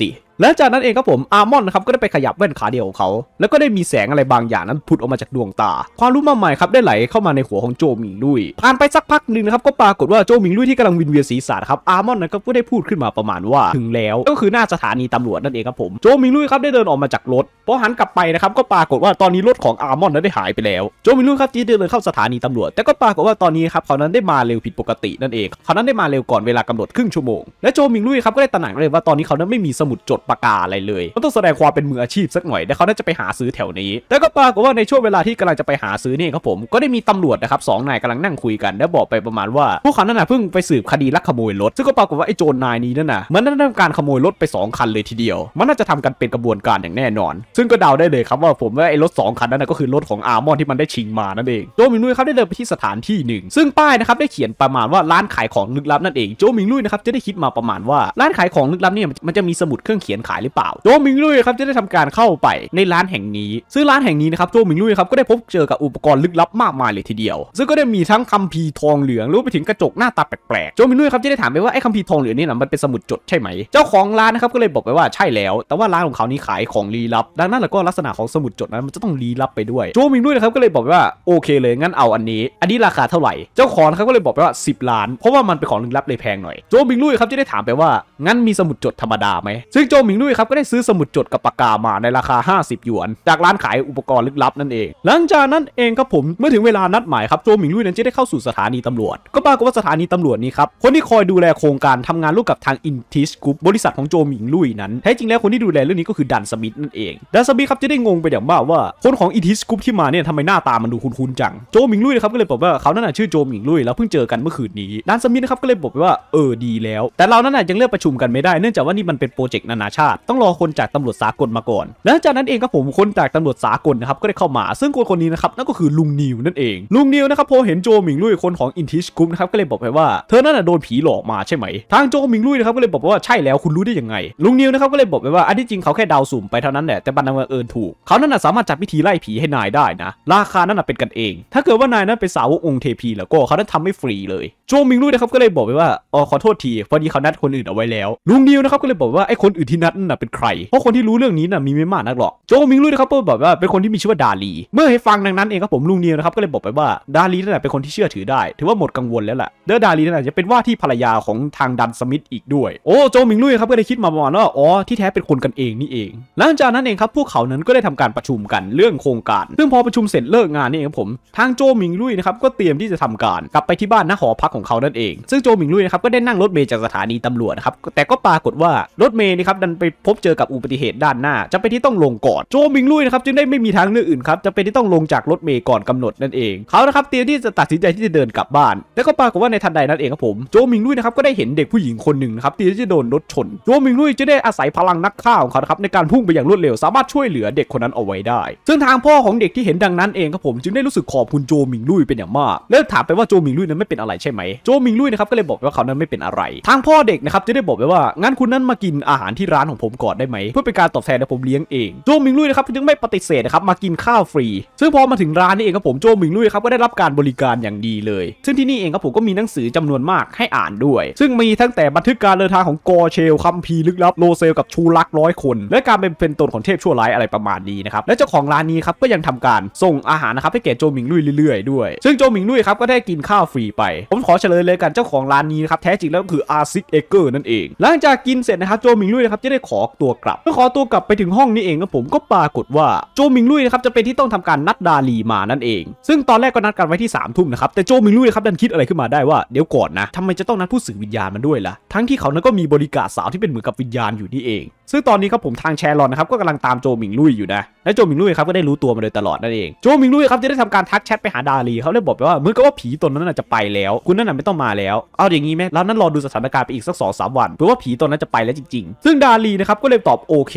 สิและจากนั้นเองครับผมอาร์มอนนะครับก็ได้ไปขยับแว่นขาเดียวของเขา แล้วก็ได้มีแสงอะไรบางอย่างนั้นผุดออกมาจากดวงตา ความรู้มาใหม่ครับได้ไหลเข้ามาในหัวของโจมิงลุยผ่านไปสักพักหนึ่งนะครับก็ปรากฏว่าโจมิงลุยที่กำลังวินเวียนศีรษะครับอาร์มอนนั้นก็ได้พูดขึ้นมาประมาณว่าถึงแล้ว ก็คือหน้าสถานีตำรวจนั่นเองครับผมโจมิงลุยครับได้เดินออกมาจากรถพอหันกลับไปนะครับก็ปรากฏว่าตอนนี้รถของอาร์มอนนั้นได้หายไปแล้วโจมิงลุยครับที่เดินเข้าสถานีตำรวจ แต่ก็ปรากฏว่าตอนนี้ครับเขานั้นได้มาเร็วผิดปกตินั่นเองเขานั้นได้มาเร็วก่อนเวลากำหนดครึ่งชั่วโมงและโจมิงลุยครับก็ได้ตระหนักเลยว่าตอนนี้เขานั้นไม่มีสมุดจดปากกาอะไรเลยมันต้องแสดงความเป็นมืออาชีพสักหน่อยแต่เขาน่าจะไปหาซื้อแถวนี้ แต่ก็ปรากฏว่าในช่วงเวลาที่กำลังจะไปหาซื้อนี่ครับผม ก็ได้มีตำรวจนะครับสองนายกำลังนั่งคุยกันแล้วบอกไปประมาณว่าพวกเขานั่นน่ะเพิ่งไปสืบคดีลักขโมยรถ ซึ่งก็ปรากฏว่าไอ้โจรนายนี้นั่นน่ะมันน่าจะทำการขโมยรถไป2คันเลยทีเดียว มันน่าจะทำกันเป็นกระบวนการอย่างแน่นอน ซึ่งก็เดาได้เลยครับว่าผมว่าไอ้รถ2คันนั่นก็คือรถของอาร์มอนที่มันได้ชิงมานั่นเองโจมิงลุยครับได้เดินไปที่สถานที่หนึ่งซึ่งป้ายนะครับได้เขียนประมาณว่าร้านขายของลึกลับนั่นเองโจมิงลุยนะครับจะได้คิดมาประมาณว่าร้านขายของลึกลับเนี่ยมันจะมีสมุดเครื่องเขียยนขายหรือเปล่าโจมิงลุยครับจะได้ทำการเข้าไปในร้านแห่งนี้ซึ่งร้านแห่งนี้นะครับโจมิงลุยครับก็ได้พบเจอกับอุปกรณ์ลึกลับมากมายเลยทีเดียว ซึ่งก็ได้มีทั้งคัมภีร์ทองเหลืองรวมไปถึงกระจกหน้าตาแปลกๆโจมิงลุยครับจะได้ถามไปว่าไอ้คัมภีร์ทองเหลืองนี่นะมันเป็นสมุดจดใช่ไหม เจ้าของร้านนะครับก็เลยบอกไปว่าใช่แล้ว แต่ว่าร้านของเขานี้ขายของลี้ลับดังนั้นแล้วก็ลักษณะของสมุดจดนั้นมันจะต้องลี้ลับไปด้วยโจมิงลุยนะครับก็เลยบอกไปว่าโอเคเลยงั้นเอาอันนี้ อันนี้ราคาเท่าไหร่เจ้าของเขครับก็เลยบอกไปว่า 10 ล้านเพราะว่ามันเป็นของลึกลับเลยแพงหน่อยโจมิงลุยครับจะได้ถามไปว่างั้นมีสมุดจดธรรมดาไหมซึ่งโจหมิงลุยครับก็ได้ซื้อสมุดจดกับปากกามาในราคา 50 หยวน จากร้านขายอุปกรณ์ลึกลับนั่นเอง หลังจากนั้นเองครับผม เมื่อถึงเวลานัดหมายครับโจหมิงลุยนั้นจะได้เข้าสู่สถานีตำรวจก็ปรากฏว่าสถานีตำรวจนี้ครับ คนที่คอยดูแลโครงการทำงานร่วมกับทางอินทิสกรุ๊ปบริษัทของโจหมิงลุยนั้น แท้จริงแล้วคนที่ดูแลเรื่องนี้ก็คือดันสมิธนั่นเองดันสมิธครับจะได้งงไปอย่างมากว่าคนของอินทิสกรุ๊ปที่มาเนี่ยทำไมหน้าตามันดูคุ้นๆจังโจหมิงลุยครับก็เลยบอกว่าเขานั่นชื่อโจหมิงลุยแล้วเพิ่งเจอกันเมื่อคืนนี้ดันสมิธนะครับก็เลยบอกไปว่าเออดีแล้วแต่เรานั่นยังเลือกประชุมกันไม่ได้เนื่องจากว่านี่มันเป็นโปรเจกต์นานาชาติต้องรอคนจากตำรวจสากลมาก่อนและจากนั้นเองครับผมคนจากตำรวจสากลนะครับก็ได้เข้ามา ซึ่งคนคนนี้นะครับ นั่นก็คือ ลุงนิวนั่นเอง ลุงนิวนะครับพอเห็นโจมิงลุยคนของอินทิชกุ๊ปนะครับก็เลยบอกไปว่าเธอนั่นะโดนผีหลอกมาใช่ไหม ทางโจมิงลุยนะครับก็เลยบอกว่าใช่แล้วคุณรู้ได้ยังไง ลุงนิวนะครับก็เลยบอกไปว่าอันที่จริงเขาแค่เดาสุ่มไปเท่านั้นแหละแต่บันดางเอิญถูกเขานั่นะสามารถจัดพิธีไล่ผีให้นายได้นะ ราคานั่นะเป็นกันเอง ถ้าเกิดว่านายนั้นเป็นสาวองค์เทพี แล้วก็เขานั้ทำไม่ฟรีเลยโจมิงลุยนะครับก็เลยบอกไปว่าอ๋อขอโทษทีพอดีเขานัดคนอื่นเอาไว้แล้วลุงนิวนะครับก็เลยบอกว่าไอ้คนอื่นที่นัทน่ะเป็นใคร เพราะคนที่รู้เรื่องนี้น่ะมีไม่มากนักหรอก โจมิงลุยนะครับก็แบบว่าเป็นคนที่มีชื่อว่าดาลี เมื่อให้ฟังดังนั้นเองครับผมลุงเนียวนะครับก็เลยบอกไปว่าดาลีนั่นแหละเป็นคนที่เชื่อถือได้ ถือว่าหมดกังวลแล้วแหละเดอดาลีนั่นแหละจะเป็นว่าที่ภรรยาของทางดันสมิธอีกด้วย โอ้โจมิงลุยครับก็ได้คิดมาประมาณว่าอ๋อที่แท้เป็นคนกันเองนี่เอง หลังจากนั้นเองครับ พวกเขานั้นก็ได้ทำการประชุมกันเรื่องโครงการ ซึ่งพอประชุมเสร็จเลิกงานนี่เองครับผม ทางโจมิงลุยนะครับก็เตรียมที่จะทำการกลับไปที่บ้านณหอพักของเขานั่นเองซึ่งโจมิงลุยนะครับก็ได้นั่งรถเมล์จากสถานีตำรวจนะครับแต่ก็ปรากฏว่ารถเมล์นี่ครับดันไปพบเจอกับอุบัติเหตุด้านหน้าจะเป็นที่ต้องลงก่อนโจมิงลุยนะครับจึงได้ไม่มีทางเลือกอื่นครับจะเป็นที่ต้องลงจากรถเมย์ก่อนกำหนดนั่นเองเขานะครับเตรียมที่จะตัดสินใจที่จะเดินกลับบ้าน แล้วก็ปรากฏว่าในทันใดนั้นเองครับผมโจมิงลุยนะครับก็ได้เห็นเด็กผู้หญิงคนหนึ่งนะครับที่จะโดนรถชนโจมิงลุยจะได้อาศัยพลังนักข่าของเขาครับในการพุ่งไปอย่างรวดเร็วสามารถช่วยเหลือเด็กคนนั้นเอาไว้ได้ ซึ่งทางพ่อของเด็กที่เห็นดังนั้นเองครับผม จึงได้รู้สึกขอบคุณโจมิงลุยเป็นอย่างมาก แล้วถามไปว่าโจมิงลุยนั้นไม่เป็นอะไรใช่ไหมโจมิงลุยนะครับก็เลยบอกว่าเขานั้นไม่เป็นอะไร ทางพ่อเด็กนะครับจะได้บอกไปว่า งั้นคุณนั้นมากินอาหารที่รร้านของผมก่อนได้ไหมเพื่อเป็นการตอบแทนีะผมเลี้ยงเอง โจมิงลุยนะครับถึงไม่ปฏิเสธนะครับมากินข้าวฟรี ซึ่งพอมาถึงร้านนี่เองครับผมโจมิงลุยครับก็ได้รับการบริการอย่างดีเลย ซึ่งที่นี่เองครับผมก็มีหนังสือจำนวนมากให้อ่านด้วย ซึ่งมีทั้งแต่บันทึกการเดินทางของกอเชลคัมพีลึกลับ โลเซลกับชูรักร้อยคน และการเป็นเป็นตนของเทพชั่วร้ายอะไรประมาณนี้นะครับและเจ้าของร้านนี้ครับก็ยังทำการส่งอาหารนะครับให้แก่โจมิงลุยเรื่อยๆด้วยซึ่งโจมิงลุยครับก็ได้กินข้าวฟรีไปผมขอเฉลยเลยกันเจ้าของร้านนี้นะครับแท้จริงแล้วก็คืออาซิกเอเกอร์นั่นเอง หลังจากกินเสร็จนะครับโจมิงลุยนะครับจะได้ขอตัวกลับเมื่อขอตัวกลับไปถึงห้องนี้เองครับผมก็ปรากฏว่า โจมิงลุยนะครับจะเป็นที่ต้องทำการนัดดาลีมานั่นเอง ซึ่งตอนแรกก็นัดกันไว้ที่3ามทุ่มนะครับ แต่โจมิงลุยครับดันคิดอะไรขึ้นมาได้ว่าเดี๋ยวก่อนนะทำไมจะต้องนัดผู้สื่อวิญญาณมาด้วยล่ะ ทั้งที่เขานั้นก็มีบริการสาวที่เป็นเหมือนกับวิญญาณอยู่นี่เองซึ่งตอนนี้ครับผมทางแชร์ลอนนะครับก็กำลังตามโจหมิงลุยอยู่นะและโจหมิงลุยครับก็ได้รู้ตัวมาโดยตลอดนั่นเองโจหมิงลุยครับจะได้ทำการทักแชทไปหาดาลีเขาเลยบอกไปว่ามือก็ว่าผีตนนั้นจะไปแล้ว คุณนั่นน่ะไม่ต้องมาแล้ว เอาอย่างนี้ไหมแล้วนั้นรอดูสถานการณ์ไปอีกสักสองสามวันเพื่อว่าผีตนนั้นจะไปแล้วจริง ๆ ซึ่งดาลีนะครับก็เลยตอบโอเค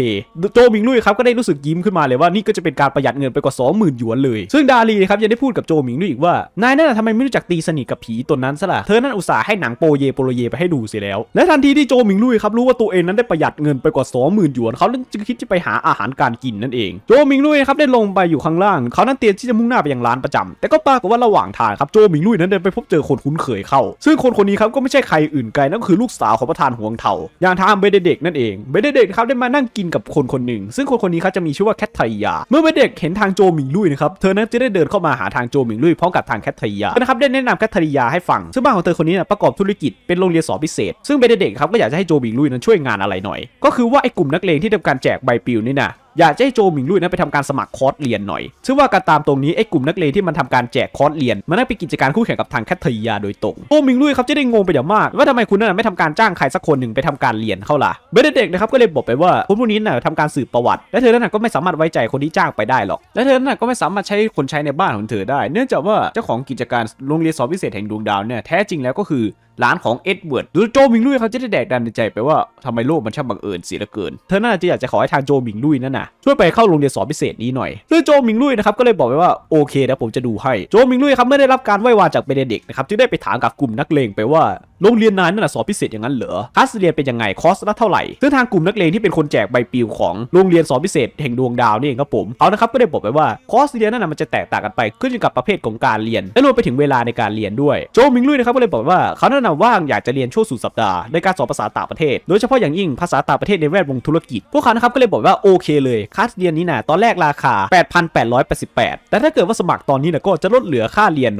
โจหมิงลุยครับก็ได้รู้สึกยิ้มขึ้นมาเลยว่านี่ก็จะเป็นการประหยัดเงินไปกว่า 20,000หยวนเลย ซึ่งดาลีครับยังได้พูดกับโจหมิงลุยอีกว่านายนั่นทำไมไม่รู้จักตีสนิทกับผีตนนั้นซะล่ะเธอนั้นอุตส่าห์ให้หนังโปเยโปโเยไปให้ดูเสียแล้วและทันทีที่โจหมิงลุยครับรู้ว่าตัวเองนั้นได้ประหยัดเงินไปกว่า20,000หยวนเขาจึงคิดจะไปหาอาหารการกินนั่นเอง โจมิงลุยครับได้ลงไปอยู่ข้างล่างเขานั้นเตรียมที่จะมุ่งหน้าไปยังร้านประจำ แต่ก็ปรากฏว่าระหว่างทางครับโจมิงลุยนั้นเดินไปพบเจอคนคุ้นเคยเข้าซึ่งคนคนนี้ครับก็ไม่ใช่ใครอื่นไกลนั่นก็คือลูกสาวของประธานห่วงเถาอย่างทางเบเดเด็กนั่นเองเบเดเด็กครับได้มานั่งกินกับคนคนหนึ่ง ซึ่งคนคนนี้เขาจะมีชื่อว่าแคทไทยา เมื่อเบเดเด็กเห็นทางโจมิงลุยนะครับเธอนั้นจะได้เดินเข้ามาหาทางโจมิงลุยพร้อมกับทางแคทไทยานะครับได้แนะนำแคทไทยาให้ฟังซึ่งบ้านของเธอคนนี้ประกอบธุรกิจเป็นโรงเรียนสอนพิเศษซึ่งเบเดเด็กครับก็อยากจะให้โจมิงลุยนั้นช่วยงานอะไรหน่อยก็คือว่าไอ้กลุ่มนักเลงที่ทำการแจกใบปลิวนี่นะอยากให้โจหมิงลุยนั้นไปทำการสมัครคอร์สเรียนหน่อย ซึ่งว่าการตามตรงนี้ไอ้กลุ่มนักเลนที่มันทำการแจกคอร์สเรียนมันนั่าไปกิจการคู่แข่งกับทางแคทเทียโดยตรงโจหมิงลุยครับจะได้งงไปอย่างมาก ว่าทำไมคุณนั้นไม่ทำการจ้างใครสักคนหนึ่งไปทำการเรียนเข้าล่ะ เบเดเด็กนะครับก็เลยบอกไปว่าคนพวกนี้น่ะทำการสืบประวัติ และเธอนั้นก็ไม่สามารถไว้ใจคนที่จ้างไปได้หรอก และเธอนั้นก็ไม่สามารถใช้คนใช้ในบ้านของเธอได้ เนื่องจากว่าเจ้าของกิจการโรงเรียนสอนพิเศษแห่งดวงดาวเนี่ยแท้จริงแล้วก็คือหลานของเอ็ดเวิร์ดดูโจมิงลุยเขาจะได้แดกดันในใจไปว่าทำไมโลกมันช่างบังเอิญเสียเหลือเกินเธอน่าจะอยากจะขอให้ทางโจมิงลุยนั่นน่ะช่วยไปเข้าโรงเรียนสอนพิเศษนี้หน่อยซึ่งโจมิงลุยนะครับก็เลยบอกไปว่า โอเคนะผมจะดูให้โจมิงลุยครับไม่ได้รับการไหว้วานจากเบเนเด็กนะครับจึงได้ไปถามกับกลุ่มนักเลงไปว่า โรงเรียนนั้นน่นสอนพิเศษอย่างนั้นเหรอคลาสเรียนเป็นยังไงคอสละเท่าไหร่ซึ่งทางกลุ่มนักเลงที่เป็นคนแจกใบปลิวของโรงเรียนสอนพิเศษ แห่งดวงดาวนี่เองครับผมเขานะครับก็ได้บอกไปว่าคอสเรียนนั้นมันจะแตกต่างกันไปขึ้นอยู่กับประเภทของการเรียนและรวมไปถึงเวลาในการเรียนด้วยโจมิงลุยนะครับก็เลยบอกว่าเขาแนะนำว่างอยากจะเรียนช่วงสุดสัปดาห์ในการสอนภาษาต่างประเทศโดยเฉพาะอย่างยิ่งภาษาต่างประเทศในแวดวงธุรกิจพวกเขานะครับก็เลยบอกว่าโอเคเลยยคาเรียนนี้นะตอนแรกราคา 8,888 แต่ถ้าเกิดว่าสมัครตอนนี้นะก็จะลดเหลือค่าเรียน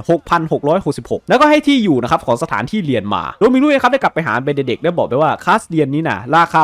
6,666 แล้วก็ให้ที่อยู่นะครับของสถานที่เรียนมาโดมิลุยครับได้กลับไปหาเบเดเด็กได้บอกไปว่าคาเรียนนี้นะราคา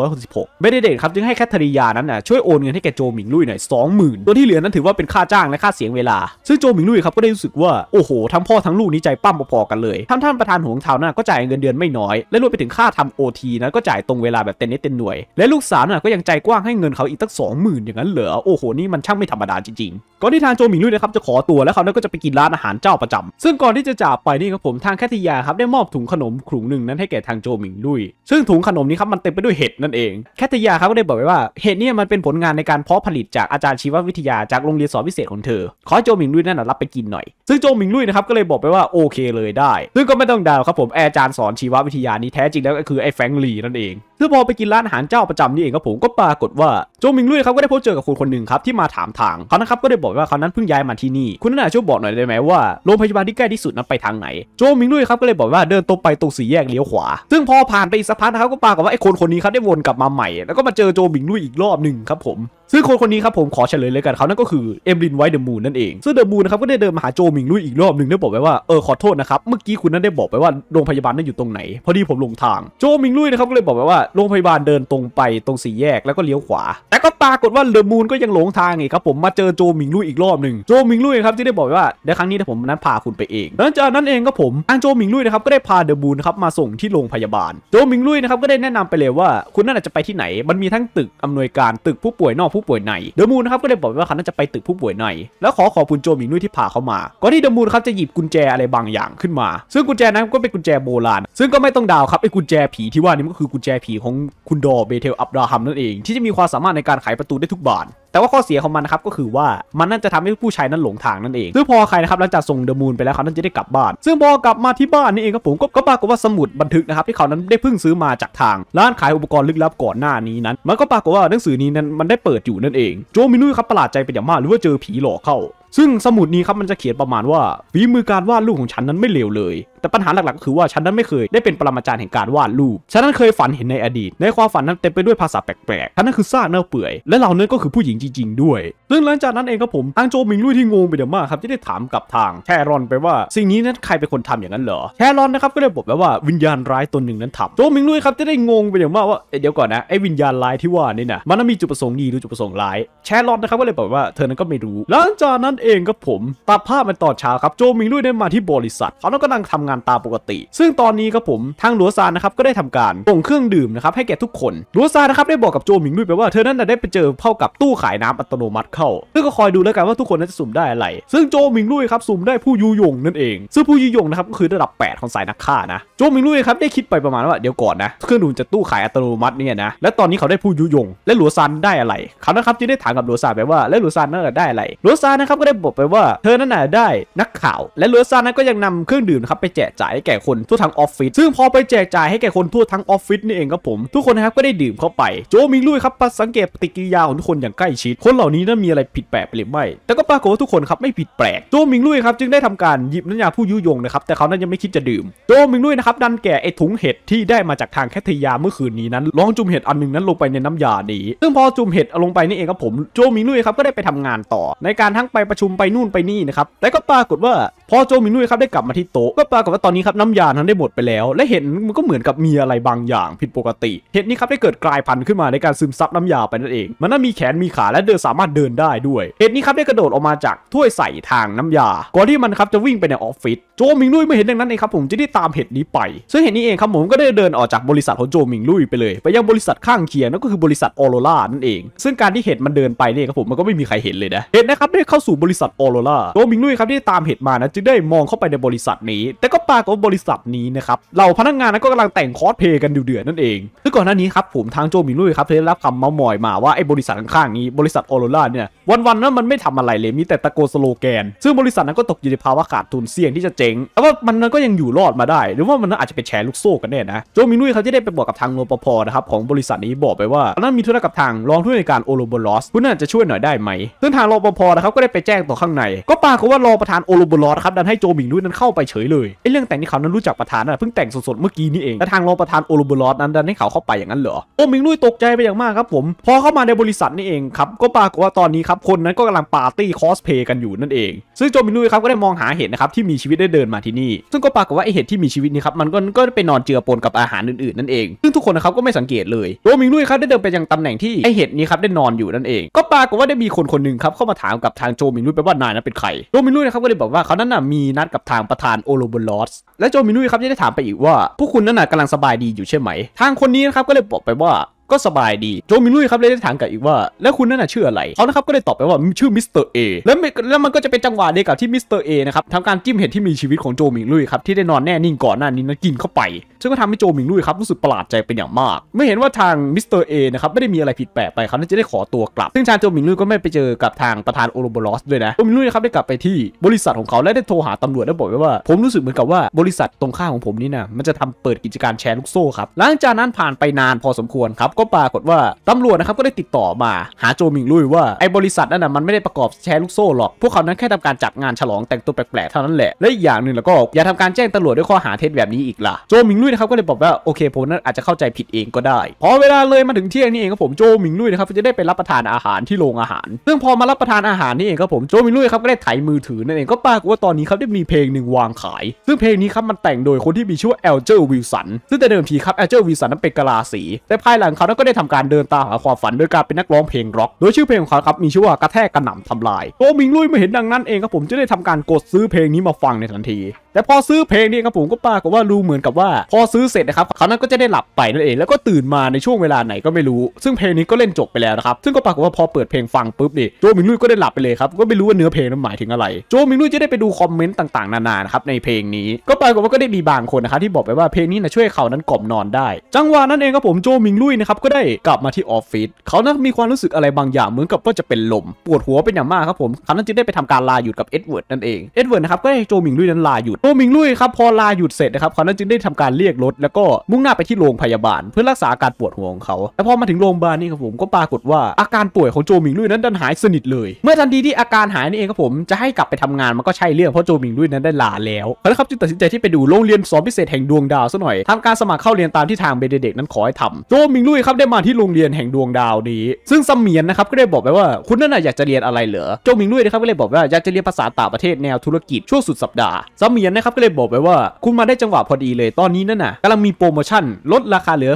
6,666เบเดเด็กครับจึงให้แคทเธอรียานั้นนะช่วยโอนเงินให้แกโจมิงลุยหน่อย20,000ตัวที่เหลือนั้นถือว่าเป็นค่าจ้างและค่าเสียงเวลา ซึ่งโจมิงลุยครับก็ได้รู้สึกว่าโอ้โหทั้งพ่อทั้งลูกนี้ใจปั้มพอๆกันเลยท่านท่านประธานหวงเท้าน่ะก็จ่ายเงินเดือนไม่น้อย และรวมไปถึงค่าทำโอทีนะก็จ่ายตรงเวลาแบบเต็มเน็ตเต็มหน่วยและลูกสาวน่ะก็ยังใจกว้างให้เงินเขาอีกตั้งสองหมื่นอย่างนั้นเหรอโอ้โห นี่มันช่างไม่ธรรมดาจริงๆ ก่อนที่ทางโจมิงลุยนะครับจะขอตัวแล้วเขาก็จะไปกินร้านอาหารเจ้าประจำ ซึ่งก่อนที่จะจากไปนี่ครับผมทางแคทิยาครับได้มอบถุงขนมลุงหนึ่งนั้นให้แก่ทางโจมิงลุยซึ่งถุงขนมนี้ครับมันเต็มไปด้วยเห็ดนั่นเองแคทิยาครับก็ได้บอกไว้ว่าเห็ดนี่มันเป็นผลงานในการเพาะผลิตจากอาจารย์ชีววิทยาจากโรงเรียนสอนพิเศษของเธอขอโจมิงลุยนั่นรับไปกินหน่อยซึ่งโจมิงลุยนะครับก็เลยบอกไปว่าโอเค เลยได้ซึ่งก็ไม่ต้องดาวครับผมแอร์จารย์สอนชีววิทยานี้แท้จริงแล้วก็คือไอ้แฟงลีนั่นเองซึ่งพอไปกินร้านอาหารเจ้าประจำนี่เองครับผมก็ปรากฏว่าโจมิงลุยเขาก็ได้พบเจอกับคนคนหนึ่งครับที่มาถามทางเขานะครับก็ได้บอกว่าเขานั้นเพิ่งย้ายมาที่นี่คุณน่าช่วยบอกหน่อยได้ไหมว่าโรงพยาบาลที่ใกล้ที่สุดนั้นไปทางไหน โจมิงลุยครับก็เลยบอกว่าเดินตรงไปตรงสี่แยกเลี้ยวขวาซึ่งพอผ่านไปอีกสักพักนะครับก็ปรากฏว่าไอ้คนคนนี้ครับได้วนกลับมาใหม่แล้วก็มาเจอโจมิงลุยอีกรอบหนึ่งครับผมซึ่งคนคนนี้ครับผมขอเฉลยเลยกันเขานั่นก็คือเอมลินไวเดอร์มูนนั่นเองซึ่งเดอร์มูนนะครับก็ได้เดินมาหาโจมิงลุยอีกรอบหนึ่งได้บอกไปว่าเออขอโทษนะครับเมื่อกี้คุณนั้นได้บอกไปว่าโรงพยาบาลนั้นอยู่ตรงไหน พอดีผมหลงทางโจมิงลุยนะครับก็เลยบอกไปว่าโรงพยาบาลเดินตรงไปตรงสี่แยกแล้วก็เลี้ยวขวาแต่ก็ปรากฏว่าเดอร์มูนก็ยังหลงทางอีกครับผมมาเจอโจมิงลุยอีกรอบหนึ่งโจมิงลุยครับที่ได้บอกไว่าในครั้งนี้ผมนั้นพาคุณไปเองหลังจากนั้นเองก็ผมอังโจมิงลุยนะครับก็ได้พาเดอ์มูนครับมาส่งที่โรงพยาบาลโจมิงลุยนะครับก็ได้แนะนำไปเลยว่า คุณน่าจะไปที่ไหนมันมีทั้งตึกอำนวยการตึกผู้ป่วยนอกผู้ป่วยในเดมูนครับก็เลยบอกว่าเขาน่าจะไปตึกผู้ป่วยใน แล้วขอขอบคุณโจมิงนุ้ยที่พาเขามาก่อนที่เดมูนครับ จะหยิบกุญแจอะไรบางอย่างขึ้นมา ซึ่งกุญแจนั้นก็เป็นกุญแจโบราณ ซึ่งก็ไม่ต้องดาวครับไอ้กุญแจผีที่ว่านี้ก็คือกุญแจผีของ คุณดอเบเทลอับราฮัมนั่นเอง ที่จะมีความสามารถในการไขประตูได้ทุกบานแต่ว่าข้อเสียของมันนะครับก็คือว่ามันน่าจะทำให้ผู้ชายนั้นหลงทางนั่นเองซึ่งพอใครนะครับหลังจากส่งเดอะมูนไปแล้วเขานั้นจะได้กลับบ้าน ซึ่งพอกลับมาที่บ้านนี่เองครับผมก็ปรากฏว่าสมุดบันทึกนะครับที่เขานั้นได้เพิ่งซื้อมาจากทางร้านขายอุปกรณ์ลึกลับก่อนหน้านี้นั้น มันก็ปรากฏว่าหนังสือนี้นั้นมันได้เปิดอยู่นั่นเอง โจมินุยครับประหลาดใจเป็นอย่างมากหรือว่าเจอผีหลอกเข้า ซึ่งสมุดนี้ครับมันจะเขียนประมาณว่าฝีมือการวาดรูปของฉันนั้นไม่เลวเลยแต่ปัญหาหลักๆก็คือว่า ฉันนั้นไม่เคยได้เป็นปรมาจารย์แห่งการวาดรูป ฉันนั้นเคยฝันเห็นในอดีต ในความฝันนั้นเต็มไปด้วยภาษาแปลกๆฉันนั้นคือซากเน่าเปื่อย และเหล่านั้นก็คือผู้หญิงจริงๆด้วย ซึ่งหลังจากนั้นเองครับผมอังโจมิงลุยที่งงไปเดมากครับ ที่ได้ถามกับทางแชรอนไปว่า สิ่งนี้นั้นใครเป็นคนทำอย่างนั้นเหรอแชรอนนะครับก็ได้บอกไปว่าวิญญาณร้ายตนหนึ่งนั้นทำโจมิงลุยครับจะได้งงไปเดมากว่าเดี๋ยวก่อนนะไอ้วิญญาณร้ายที่ว่านี่นะมันมีจุดประสงค์ดีหรือจุดประสงค์ร้ายแชรอนนะครับก็เลยบอกว่าเธอนั้นก็ไม่รู้ หลังจากนั้นเองครับผมตัดภาพมตเช้าครับโจมิงลุยได้มาที่บริษัทเขากังทำงานตามปกติ ซึ่งตอนนี้ครับผมทางหลัวซานนะครับก็ได้ทำการส่งเครื่องดื่มนะครับให้แก่ทุกคนหลัวซานนะครับได้บอกกับโจหมิงลุยไปว่าเธอนั้นได้ไปเจอเข้ากับตู้ขายน้ำอัตโนมัติเข้าซึ่งก็คอยดูแล้วกันว่าทุกคนนั้นจะสุ่มได้อะไร ซึ่งโจหมิงลุยครับสุ่มได้ผู้ยูยงนั่นเองซึ่งผู้ยูยงนะครับก็คือระดับ 8 ของสายนักฆ่านะโจหมิงลุยครับได้คิดไปประมาณว่าเดี๋ยวก่อนนะเครื่องดื่มจะตู้ขายอัตโนมัติเนี่ยนะและตอนนี้เขาได้ผู้ยุยง และหลัวซานได้อะไรเขานะครับจึงได้ถามกับหลัวซานไปว่าและหลัวซานนั่นได้อะไรหลัวซานนะครับก็ได้บอกไปว่าเธอนั้นน่ะได้นักข่าวและหลัวซานนั้นก็ยังนำเครื่องดื่มนะครับไปแจจกจ่ายให้แก่คนทั่วทั้งออฟฟิศซึ่งพอไปแจกจ่ายให้แก่คนทั่วทั้งออฟฟิศนี่เองครับผม ทุกคนนะครับก็ได้ดื่มเข้าไป โจมิงลุยครับสังเกตปฏิกิริยาของทุกคนอย่างใกล้ชิด คนเหล่านี้นั้นมีอะไรผิดแปลกไปหรือไม่แต่ก็ปรากฏว่าทุกคนครับไม่ผิดแปลกโจมิงลุยครับ จึงได้ทำการหยิบน้ำยาผู้ยุยงนะครับแต่เขานั้นยังไม่คิดจะดื่มโจมิงลุยนะครับดันแก่ไอ้ถุงเห็ดที่ได้มาจากทางแคทยาเมื่อคืนนี้นั้นลองจุ่มเห็ดอันนึงนั้นลงไปในน้ำยานี้ ซึ่งพอจุ่มเห็ดลงไปนี่เองครับผมโจมิงลุยครับก็ได้ไปทำงานต่อ ในการทั้งไปประชุมไปนู่นไปนี่นะครับแต่ก็ปรากฏว่าพอโจมิงนุยครับได้กลับมาที่โต๊ะก็ปรากฏว่าตอนนี้ครับน้ำยาทั้นได้หมดไปแล้ว และเห็นมันก็เหมือนกับมีอะไรบางอย่างผิดปกติ เห็ดนี้ครับได้เกิดกลายพันธุ์ขึ้นมาในการซึมซับน้ำยาไปนั่นเองมันน่ามีแขนมีขาและเดินสามารถเดินได้ด้วย เห็ดนี้ครับได้กระโดดออกมาจากถ้วยใส่ทางน้ำยาก่อนที่มันครับจะวิ่งไปในออฟฟิศโจมิงลุยไม่เห็นดังนั้นเองครับผมจะได้ตามเห็ดนี้ไป ซึ่งเห็ดนี้เองครับผมก็ได้เดินออกจากบริษัทของโจมิงลุยไปเลยไปยังบริษัทข้างเคียงนั่นก็คือบริษัทออโรรานั่นเอง ซึ่งการที่เห็ดมันเดินไปเนี่ยครับผมมันก็ไม่มีใครเห็นเลยนะเห็ดนะครับได้เข้าสู่บริษัทออโรราโจมิงลุยครับที่ตามเห็ดมานะจึงได้มองเข้าไปในบริษัทนี้ แต่ก็ปรากฏบริษัทนี้นะครับเราพนักงานนั้นก็กำลังแต่งคอสเพย์กันเดือดนั่นเอง ซึ่งก่อนหน้านี้ครับผมทางโจมิลุยครับได้รับคำเมาหมอยมาว่าไอ้บริษัทข้างๆนี้ บริษัทออโรราเนี่ย วันๆนั้นมันไม่ทำอะไรเลย มีแต่ตะโกสโลแกน ซึ่งบริษัทนั้นก็ตกอยู่ในภาวะขาดทุนเสี่ยงที่จะเจ๊ง แต่ว่ามันก็ยังอยู่รอดมาได้ หรือว่ามันอาจจะเป็นแชร์ลูกโซ่กันแน่นะ โจมิลุยเขาที่ได้ไปบอกกับทางรปภนะครับของบริษัทนี้บอกไปว่านั้นมีธุระกับทางรองผู้ในการโอโลบอลอสคุณน่าจะช่วยหน่อยได้ไหมซึ่งทางรปภนะครับก็ได้ไปแจ้งต่อข้างใน ก็ปรากฏว่ารองประธานโอโลบอลอสครัับดันให้โจหมิงุ้ยนั้นเข้าไปเฉยเลยไอ้เรื่องแต่งที่เขานั้นรู้จักประธานน่ะเพิ่งแต่งสดๆเมื่อกี้นี่เองและทางรองประธานโอลูบลอสนั้นดันให้เขาเข้าไปอย่างนั้นเหรอ โจหมิงลุยตกใจไปอย่างมากครับผม พอเข้ามาในบริษัทนี่เองครับก็ปรากฏว่าตอนนี้ครับคนนั้นก็กำลังปาร์ตี้คอสเพย์กันอยู่นั่นเองซึ่งโจมิงนุยครับก็ได้มองหาเห็ดนะครับที่มีชีวิตได้เดินมาที่นี่ซึ่งก็ปรากฏว่าไอเห็ดที่มีชีวิตนี่ครับมันก็ก็ไปนอนเจือปนกับอาหารอื่นๆนั่นเองซึ่งทุกคนนะครับก็ไม่สังเกตเลยโจมินุยครับ ได้เดินไปยังตำแหน่งที่ไอเหนี้ครับได้นอนอยู่นั่นเอง ก็ปรากฏว่าได้มีคนคนหนึ่งครับเข้ามาถามกับทางโจมินุยไปว่านายนั้นเป็นใครโจมินุยนะครับก็เลยบอกว่าเขานั้นน่ะมี นัด กับทางประธานโอโลบลอส และโจมินุยครับยังได้ถามไปอีกว่า พวก คุณ นั่นน่ะกำลังสบายดีอยู่ใช่ไหม ทางคนนี้นะครับ ก็ เลย บอกไปว่าก็สบายดี โจมิลุยครับเลยได้ถามกลับอีกว่า แล้วคุณนั่นน่ะชื่ออะไรเขานะครับก็ได้ตอบไปว่าชื่อมิสเตอร์เอแล้วแล้วมันก็จะเป็นจังหวะเดียวกับที่มิสเตอร์เอนะครับทำการจิ้มเห็ดที่มีชีวิตของโจมิลุยครับที่ได้นอนแน่นิ่งก่อนหน้านี้นั้นกินเข้าไปซึ่งก็ทำให้โจมิงลุยครับรู้สึกประหลาดใจเป็นอย่างมาก ไม่เห็นว่าทางมิสเตอร์เอนะครับไม่ได้มีอะไรผิดแปลกไปเขาจะได้ขอตัวกลับซึ่งทางโจมิงลุยก็ไม่ไปเจอกับทางประธานโอโรบบลอสด้วยนะโจมิงลุยครับได้กลับไปที่บริษัทของเขาและได้โทรหาตำรวจและบอกไว้ว่าผมรู้สึกเหมือนกับว่าบริษัทตรงข้ามของผมนี่นะมันจะทำเปิดกิจการแชร์ลูกโซ่ครับหลังจากนั้นผ่านไปนานพอสมควรครับก็ปรากฏว่าตำรวจนะครับก็ได้ติดต่อมาหาโจมิงลุยว่าไอ้บริษัทนั้นนะมันไม่ได้ประกอบแชร์ลูกโซ่หรอกพวกเขานั้นแค่ทำการจัดงานฉลองแต่งตัวแปลกๆเท่านั้นแหละและอีกอย่างหนึ่งแล้วก็ อย่าทำการแจ้งตำรวจด้วยข้อหาเท็จแบบนี้อีกล่ะโจมิงลุยนะครับก็เลยบอกว่าโอเคผมนั้นอาจจะเข้าใจผิดเองก็ได้พอเวลาเลยมาถึงเที่ยงนี่เองครับผมโจมิงลุยนะครับจะได้ไปรับประทานอาหารที่โรงอาหาร ซึ่งพอมารับประทานอาหารนี่เองครับผมโจมิงลุยครับก็ได้ไถมือถือนั่นเองก็ปรากฏว่าตอนนี้ครับได้มีเพลงหนึ่งวางขาย ซึ่งเพลงนี้ครับมันแต่งโดยคนที่มีชื่อว่าเอลเจอร์วิลสันซึ่งแต่เดิมทีครับเอลเจอร์วิลสันนั้นเป็นกะลาสีแต่ภายหลังเขาแล้วก็ได้ทำการเดินตามหาความฝันโดยการเป็นนักร้องเพลงร็อก โดยชื่อเพลงของเขาครับมีชื่อว่า กระแทกกระหน่ำทำลาย โตมิงลุยมาเห็นดังนั้นเองครับผมจะได้ทำการกดซื้อเพลงนี้มาฟังในทันทีแต่พอซื้อเพลงนี่ครับผมก็ปากว่ารู้เหมือนกับว่า พอซื้อเสร็จนะครับเขานั้นก็จะได้หลับไปนั่นเองแล้วก็ตื่นมาในช่วงเวลาไหนก็ไม่รู้ซึ่งเพลงนี้ก็เล่นจบไปแล้วนะครับซึ่งก็ปากว่าพอเปิดเพลงฟังปุ๊บนี่โจมิงลุยก็ได้หลับไปเลยครับก็ไม่รู้ว่าเนื้อเพลงนั้นหมายถึงอะไรโจมิงลุยจะได้ไปดูคอมเมนต์ต่างๆนานานะครับในเพลงนี้ก็ปากว่าก็ได้มีบางคนนะครับที่บอกไปว่าเพลงนี้นะช่วยเขานั้นกล่อมนอนได้ จังหวะนั้นเองครับผมโจมิงลุยนะครับก็ได้กลับมาที่ออฟฟิศเขานั้นมีความรู้สึกอะไรบางอย่างเหมือนกับว่าจะเป็นลมปวดหัวเป็นอย่างมากครับผมเขานั้นจึงได้ไปทำการลาหยุดกับเอ็ดเวิร์ดนั่นเองเอ็ดเวิร์ดนะครับก็้โจมิงลุยนั้นลาหยุดโัมิงลุยครับพอลาหยุดเสร็จนะครับเขานั้นจึงได้ทำการเรียกรถแล้วก็มุ่งหน้าไปที่โรงพยาบาล เพื่อรักษาอาการปวดหัวของเขาแต่พอมาถึงโรงพยาบาลนี่ครับผมก็ปรากฏว่าอาการป่วยของโจมิงลุยนั้นดันหายสนิทเลยเมื่อทันทีที่อาการหายนี่เองครับผมจะให้กลับไปทำงานมันก็ใช่เรื่องเพราะโจมิงลุยนั้นได้ลาแล้วเขาครับจึงตัดสินใจที่ไปดูโรงเรียนสอนพิเศษ แห่งดวงดาวซะหน่อยทำการสมัครเข้าเรียนตามที่ทางเบเดเด็กนั้นขอให้ทำโจมิงลุยครับได้มาที่โรงเรียนแห่งดวงดาวนี้ ซึ่งสมียนนะครับก็ได้บอกไปว่าคุณนั่นอยากจะเรียนอะไรเหรอโจมิงลุยนะครับก็เลยบอกว่าอยากจะเรียนภาษาต่างประเทศแนวธุรกิจช่วงสุดสัปดาห์สมียนนนะครับก็เลยบอกไปว่าคุณมาได้จังหวะพอดีเลยตอนนี้นั่นน่ะกำลังมีโปรโมชั่นลดราคาเหลือ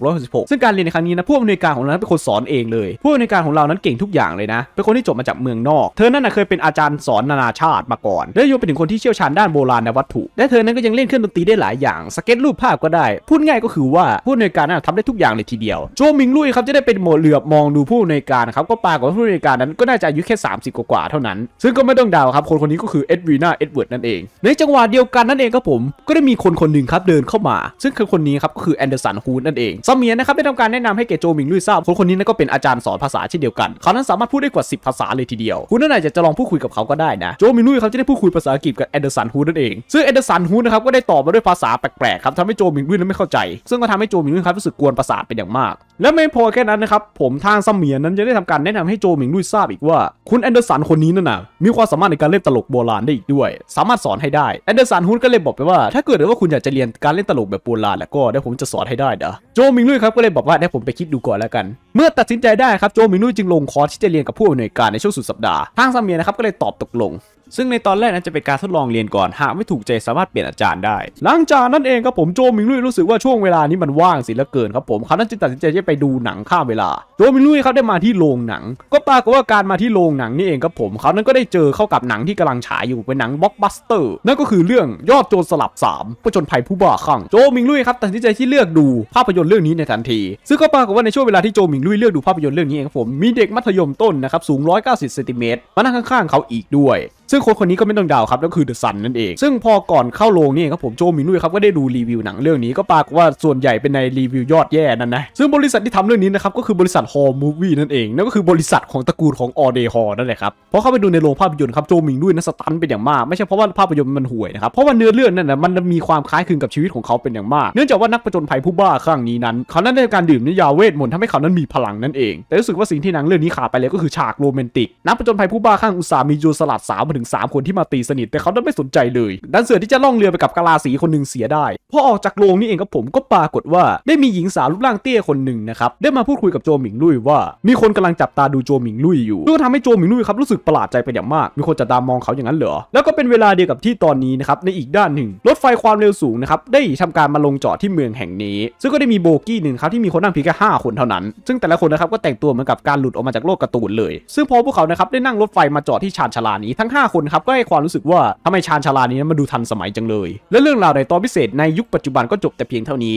6,666ซึ่งการเรียนในครั้งนี้นะผู้อำนวยการของเราเป็นคนสอนเองเลยผู้อำนวยการของเรานั้นเก่งทุกอย่างเลยนะเป็นคนที่จบมาจากเมืองนอก เธอนั่นน่ะเคยเป็นอาจารย์สอนนานาชาติมาก่อนและยังเป็นคนที่เชี่ยวชาญด้านโบราณวัตถุและเธอนั้นก็ยังเล่นเครื่องดนตรีได้หลายอย่างสเก็ตรูปภาพก็ได้ พูดง่ายก็คือว่าผู้อำนวยการนั้นทำได้ทุกอย่างเลยทีเดียว โจมิงลุยครับจะได้เป็นหมดเหลือบมองดูผู้อำนวยการครับก็ปากผู้อำนวยการนั้นก็น่าจะอายุแค่30กว่าเท่านั้น ซึ่งก็ไม่ต้องเดาครับคนคนนี้ก็คือเอ็ดวีนาเอ็ดเวิร์ดนั่นเองในจังหวะเดียวกันนั่นเองครับผมก็ได้มีคนคนหนึ่งครับเดินเข้ามา ซึ่งคือคนนี้ครับก็คือแอนเดอร์สันฮูนนั่นเองซามียนะครับ ได้ทำการแนะนำให้แกโจมิงลุยทราบคนคนนี้นั่นก็เป็นอาจารย์สอนภาษาเช่นเดียวกันเขานั้นสามารถพูดได้กว่า 10 ภาษาเลยทีเดียว คุณนั่นอาจจะลองพูดคุยกับเขาก็ได้นะ โจมิงลุยเขาจะได้พูดคุยภาษาอังกฤษกับแอนเดอร์สันฮูนนั่นเองซึ่งแอนเดอร์สันฮูนนะครับก็ได้ตอบมาด้วยภาษาแปลกๆครับทำให้โจมิงลุยนั้นไม่เข้าใจ ซึ่งก็ทำให้โจมิงลุยครับรู้สึกกวนประสาทเป็นอย่างมาก และไม่พอแค่นั้นนะครับผมทางซามียนนั้นจะได้ทำการแนะนำให้โจมิงลุยทราบอีกว่าคุณแอนเดอร์สันคนนี้นั่นน่ะมีความสามารถในการเล่นตลกโบราณได้อีกด้วย สามารถสอนให้ได้แอนเดอร์สันฮุนก็เลยบอกไปว่าถ้าเกิดว่าคุณอยากจะเรียนการเล่นตลกแบบโบราณแล้วก็เดี๋ยวผมจะสอนให้ได้เด้อโจมิงลุยครับก็เลยบอกว่าเดี๋ยวผมไปคิดดูก่อนแล้วกัน เมื่อตัดสินใจได้ครับโจมิงลุยจึงลงคอร์สที่จะเรียนกับผู้อำนวยการในช่วงสุดสัปดาห์ทางซามีนะครับก็เลยตอบตกลง ซึ่งในตอนแรกนั้นจะเป็นการทดลองเรียนก่อนหากไม่ถูกใจสามารถเปลี่ยนอาจารย์ได้ หลังจากนั้นเองครับผมโจมิงลุยรู้สึกว่าช่วงเวลานี้มันว่างสิเหลือเกิน ครับผมเขาั้จึงตัดสินใจจะไปดูหนังข้ามเวลาโจมิงลุยเขาได้มาที่โรงหนัง ก็ปรากฏว่าการมาที่โรงหนังนี่เองครับผมเขานั้นก็ได้เจอเข้ากับหนังที่กำลังฉายอยู่เป็นหนังบล็อกบัสเตอร์นั่นก็คืือเรื่องยอดโจรสลับ3ผู้ชนภัยผู้บ้าคลั่ง โจมิงลุยครับตัดสินใจที่เลือกดูภาพยนตร์เรื่องนี้ในทันที ซึ่งก็ปรากฏว่าในช่วงเวลาที่โจมิงลุยเลือกดูภาพยนตร์เรื่องนี้เองครับผมมีเด็กมัธยมต้นนะครับ สูง 190เซนติเมตรมานั่งข้างๆ เขาอีกด้วยซึ่งคนคนนี้ก็ไม่ต้องเดาครับนั่นคือเดอะซันนั่นเอง ซึ่งพอก่อนเข้าโรงนี่ครับผมโจมินุยครับก็ได้ดูรีวิวหนังเรื่องนี้ก็ปรากว่าส่วนใหญ่เป็นในรีวิวยอดแย่นั่นนะซึ่งบริษัทที่ทำเรื่องนี้นะครับก็คือบริษัทฮอลมูวี่นั่นเองนั่นก็คือบริษัทของตระกูลของออเดฮอนั่นแหละครับพอเข้าไปดูในโรงภาพยนตร์ครับโจมินุยนั้นสตันเป็นอย่างมากไม่ใช่เพราะว่าภาพยนตร์มันห่วยนะครับเพราะว่าเนื้อเรื่องนั่นนะมันมีความคล้ายคลึงกับชีวิตของเขาเป็นอย่างมากเนื่องจากว่านักประจนภัยผู้บ้าครั้งนี้นั้นเขานั้นได้การดื่มนยาเวทมนต์ทำให้เขานั้นมีพลังนั่นเอง แต่รู้สึกว่าสิ่งที่หนังเรื่องนี้ขาดไปเลย ก็คือฉากโรแมนติกนักประจนภัยผู้บ้างอุตส่าห์มีสลัดสาวมาถึง 3 คนที่มาตีสนิทแต่เขาดันไม่สนใจเลย ดันเสือที่จะล่องเรือไปกับกาลาสี คนหนึ่งเสียได้ พอออกจากโรงนี่เองครับผมก็ปรากฏว่า ได้มีหญิงสาวรูปร่างเตี้ยคนหนึ่งนะครับ ได้มาพูดคุยกับโจหมิงลุยว่า มีคนกำลังจับตาดูโจหมิงลุยอยู่ซึ่งทำให้โจหมิงลุยครับรู้สึกประหลาดใจไปอย่างมาก มีคนจับตามองเขาอย่างนั้นเหรอแล้วก็เป็นเวลาเดียวกับที่ตอนนี้นะครับในอีกด้านหนึ่ง รถไฟความเร็วสูงนะครับได้ทำการมาลงจอดที่เมืองแห่งนี้ ซึ่งก็ได้มีโบกี้หนึ่งครับที่มีคนนั่งเพียงแค่าคนเท่านั้น ซึ่งแต่ละคนนะครับก็แต่งตัวเหมือนกับการหลุดออกมาจากโลกกระตูนเลยซึ่งพอพวกเขานะครับได้นั่งรถไฟมาจอดที่ชานชาลานี้ทั้ง 5คนครับก็ให้ความรู้สึกว่าทำไมชาญชาลานี้มาดูทันสมัยจังเลย และเรื่องราวในตอนพิเศษในยุคปัจจุบันก็จบแต่เพียงเท่านี้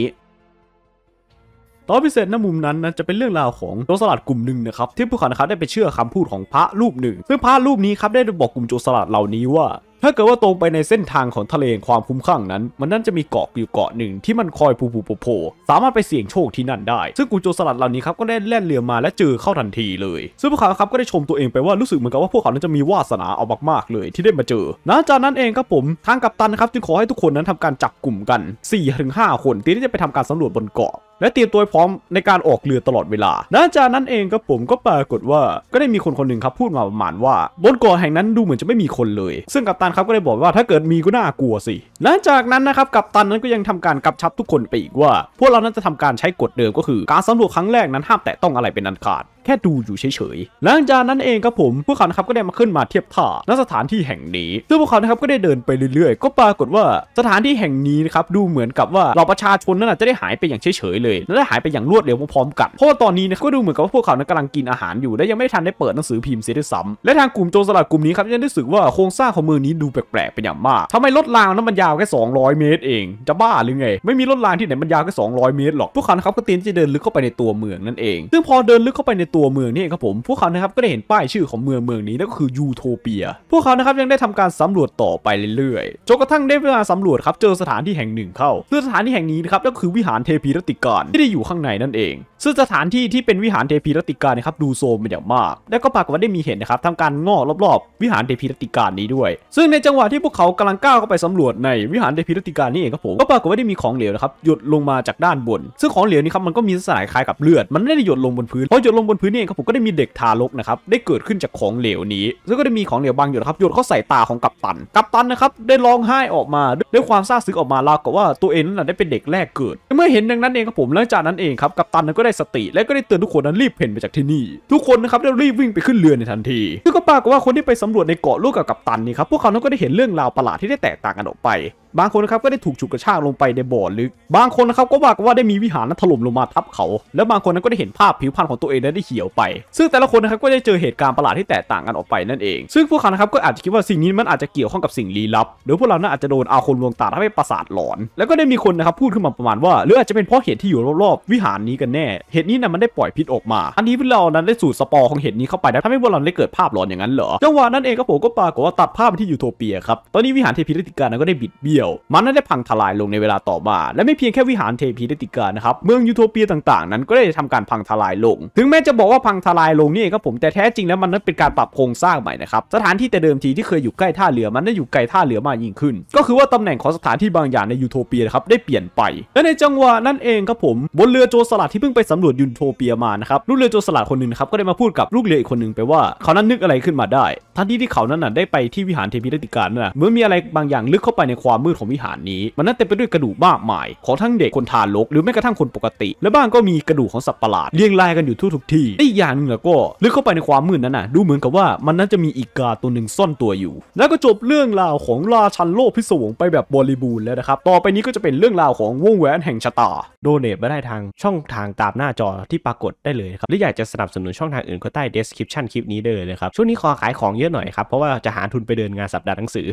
ตอนพิเศษณมุมนั้นนะจะเป็นเรื่องราวของโจรสลัดกลุ่มหนึ่งนะครับที่ผู้ขันนะครับได้ไปเชื่อคำพูดของพระรูปหนึ่งซึ่งพระรูปนี้ครับได้บอกกลุ่มโจรสลัดเหล่านี้ว่าถ้าเกิดว่าตรงไปในเส้นทางของทะเลความคุ้มข้างนั้น มันนั่นจะมีเกาะอยู่เกาะหนึ่ง ที่มันคอยผูผูโผล่สามารถไปเสี่ยงโชคที่นั่นได้ ซึ่งกูโจสลัดเหล่านี้ครับก็ได้แล่นเรือมาและเจอเข้าทันทีเลยซึ่งพวกเขาครับก็ได้ชมตัวเองไปว่ารู้สึกเหมือนกับว่าพวกเขานั้นจะมีวาสนาเอามากๆเลย ที่ได้มาเจอนะจากนั้นเองครับผมทางกัปตันครับจึงขอให้ทุกคนนั้นทำการจับกลุ่มกัน4าคนที่จะไปทำการสำรวจบนเกาะและเตรียมตัวพร้อมในการออกเรือตลอดเวลา หลังจากนั้นเองครับผมก็ปรากฏว่าก็ได้มีคนคนหนึ่งครับพูดมาประมาณว่า บนเกาะแห่งนั้นดูเหมือนจะไม่มีคนเลย ซึ่งกัปตันครับก็ได้บอกว่าถ้าเกิดมีก็น่ากลัวสิ หลังจากนั้นนะครับกัปตันนั้นก็ยังทำการกับชับทุกคนไปอีกว่า พวกเรานั้นจะทำการใช้กฎเดิมก็คือ การสำรวจครั้งแรกนั้นห้ามแตะต้องอะไรเป็นอันขาดแค่ดูอยู่เฉยๆ หลังจากนั้นเองครับผม พวกเขานะครับก็ได้มาขึ้นมาเทียบท่าณสถานที่แห่งนี้ ซึ่งพวกเขานะครับก็ได้เดินไปเรื่อยๆ ก็ปรากฏว่าสถานที่แห่งนี้นะครับ ดูเหมือนกับว่าเราประชาชนนั่นจะได้หายไปอย่างเฉยๆเลยและได้หายไปอย่างรวดเร็วพร้อมๆกัน เพราะว่าตอนนี้นะครับก็ดูเหมือนกับว่าพวกเขานั้นกำลังกินอาหารอยู่และยังไม่ทันได้เปิดหนังสือพิมพ์เสียด้วยซ้ำและทางกลุ่มโจรสลัดกลุ่มนี้ครับยังได้สึกว่าโครงสร้างของเมืองนี้ดูแปลกๆไปอย่างมากทำไมรถรางนั้นมันยาวแค่200 เมตรเอง จะบ้าหรือไง ไม่มีรถรางที่ไหนมันยาวแค่200 เมตรหรอกพวกเขาครับก็เตรียมจะเดินลึกเข้าไปในตัวเมืองนั่นเองซึ่งพอเดินลึกเข้าไปในตัวเมืองนี่เองครับผม พวกเขานะครับก็ได้เห็นป้ายชื่อของเมืองเมืองนี้นั่นก็คือยูโทเปีย พวกเขานะครับยังได้ทำการสำรวจต่อไปเรื่อยๆ จนกระทั่งได้เวลาสำรวจครับเจอสถานที่แห่งหนึ่งเข้าซื่งสถานที่แห่งนี้นะครับก็คือวิหารเทพีรติการที่ได้อยู่ข้างในนั่นเองซึ่งสถานที่ ที่เป็นวิหารเทพีรติกานะครับดูโซมเป็นอย่างมาก และก็ปรากฏว่าได้มีเห็นนะครับทำการงอกรอบๆ วิหารเทพีรติกานี้ด้วย ซึ่งในจังหวะที่พวกเขากำลังก้าวเข้าไปสำรวจในวิหารเทพีรติกานี่เองครับผม ก็ปรากฏว่าได้มีของเหลวนะครับหยดลงมาจากด้านบน ซึ่งของเหลวนี้ครับมันก็มีลักษณะคล้ายกับเลือด มันไม่ได้หยดลงบนพื้นพอหยดลงบนพื้นนี่เองครับผมก็ได้มีเด็กทารกนะครับได้เกิดขึ้นจากของเหลวนี้ ซึ่งก็ได้มีของเหลวบางหยดครับหยดเข้าใส่ตาของกัปตัน กัปตันนะครับได้ร้องไห้ออกมาด้วยความซาบซึ้งออกมาลาวกับว่าตัวเองนั้นได้เป็นเด็กแรกเกิด เมื่อเห็นดังนั้นเองครับผม หลังจากนั้น เองครับกัปตันก็ไดสติและก็ได้เตือนทุกคนนั้นรีบเพ่นไปจากที่นี่ ทุกคนนะครับได้รีบวิ่งไปขึ้นเรือในทันทีซึ่งก็ปรากฏว่าคนที่ไปสำรวจในเกาะลูกกับกัปตันนี่ครับพวกเขาทั้นก็ได้เห็นเรื่องราวประหลาดที่ได้แตกต่างกันออกไปบางคนนะครับก็ได้ถูกฉุดกระชากลงไปในบ่อลึกบางคนนะครับก็ว่ากันว่าได้มีวิหารนั้นถล่มลงมาทับเขาและบางคนนั้นก็ได้เห็นภาพผิวพรรณของตัวเองนั้นได้เหี่ยวไป ซึ่งแต่ละคนนะครับก็ได้เจอเหตุการณ์ประหลาดที่แตกต่างกันออกไปนั่นเองซึ่งพวกเขานะครับก็อาจจะคิดว่าสิ่งนี้มันอาจจะเกี่ยวข้องกับสิ่งลี้ลับหรือพวกเรานั้นอาจจะโดนอาคนลวงตาทำให้ประสาทหลอนแล้วก็ได้มีคนนะครับพูดขึ้นมาประมาณว่าหรืออาจจะเป็นเพราะเหตุที่อยู่รอบๆวิหารนี้กันแน่ เหตุนี้นะมันได้ปล่อยพิษออกมา อันนี้พวกเรานั้นได้สูดสปอร์ของเหตุนี้เข้าไปนะทำให้พวกเราได้เกิดภาพหลอนอย่างนั้นเหรอจังหวะนั้นเองก็ผมก็ปรากฏว่าตัดภาพที่ยูโทเปียครับตอนนี้วิหารเทพริติกานั้นก็ได้บิดเบี้ยยวมันนั้นได้พังทลายลงในเวลาต่อมา และไม่เพียงแค่วิหารเทพีได้ติกานะครับเมืองยูโทเปียต่างๆ นั้น ก็ได้ทำการพังทลายลง ถึงแม้จะบอกว่าพังทลายลงนี่เองครับผมแต่แท้จริงแล้วมันนั้นเป็นการปรับโครงสร้างใหม่นะครับ สถานที่แต่เดิมทีที่เคยอยู่ใกล้ท่าเรือมันได้อยู่ไกลท่าเรือมากยิ่งขึ้น ก็คือว่าตำแหน่งของสถานที่บางอย่างในยูโทเปียครับได้เปลี่ยนไป และในจังหวะนั้นเองครับผมบนเรือโจสลัดที่เพิ่งไปสำรวจยูโทเปียมานะครับลูกเรือโจสลัดคนหนึ่งครับก็ได้มาพูดกับลูกเรืออีกคนหนึ่งไปว่า เขานั้นนึกอะไรขึ้นมาได้ ทันทีที่เขานั้นน่ะได้ไปที่วิหารเทพีไติกาน่ะเมือมีอะไรบางอย่างลึกเข้าไปในความมืดของวิหารนี้มันน่าจเต็มไปด้วยกระดูกมากมาย ของทั้งเด็กคนทารกหรือแม้กระทั่งคนปกติ และบ้างก็มีกระดูกของสัตว์ประหลาดเรียงรายกันอยู่ทั่วทุกที่อีกอย่างหนึ่งแล้วก็ลึกเข้าไปในความมืดนั้นน่ะ ดูเหมือนกับว่ามันน่าจะมีอีกาตัวหนึ่งซ่อนตัวอยู่ แล้วก็จบเรื่องราวของราชันโลกพิศวงไปแบบบริบูรณ์แล้วนะครับต่อไปนี้ก็จะเป็นเรื่องราวของวงแหวนแห่งชะตาโดเนทมาได้ทางช่องทางตามหน้าจอที่ปรากฏได้เลยครับหรืออยากจะสนับสนุนช่องทางอื่นก็ใต้ description คลิปนี้เลยนะครับช่วงนี้ขอขายของเยอะหน่อยครับเพราะว่าจะหาทุนไปเดินงานสัปดาห์หนังสือ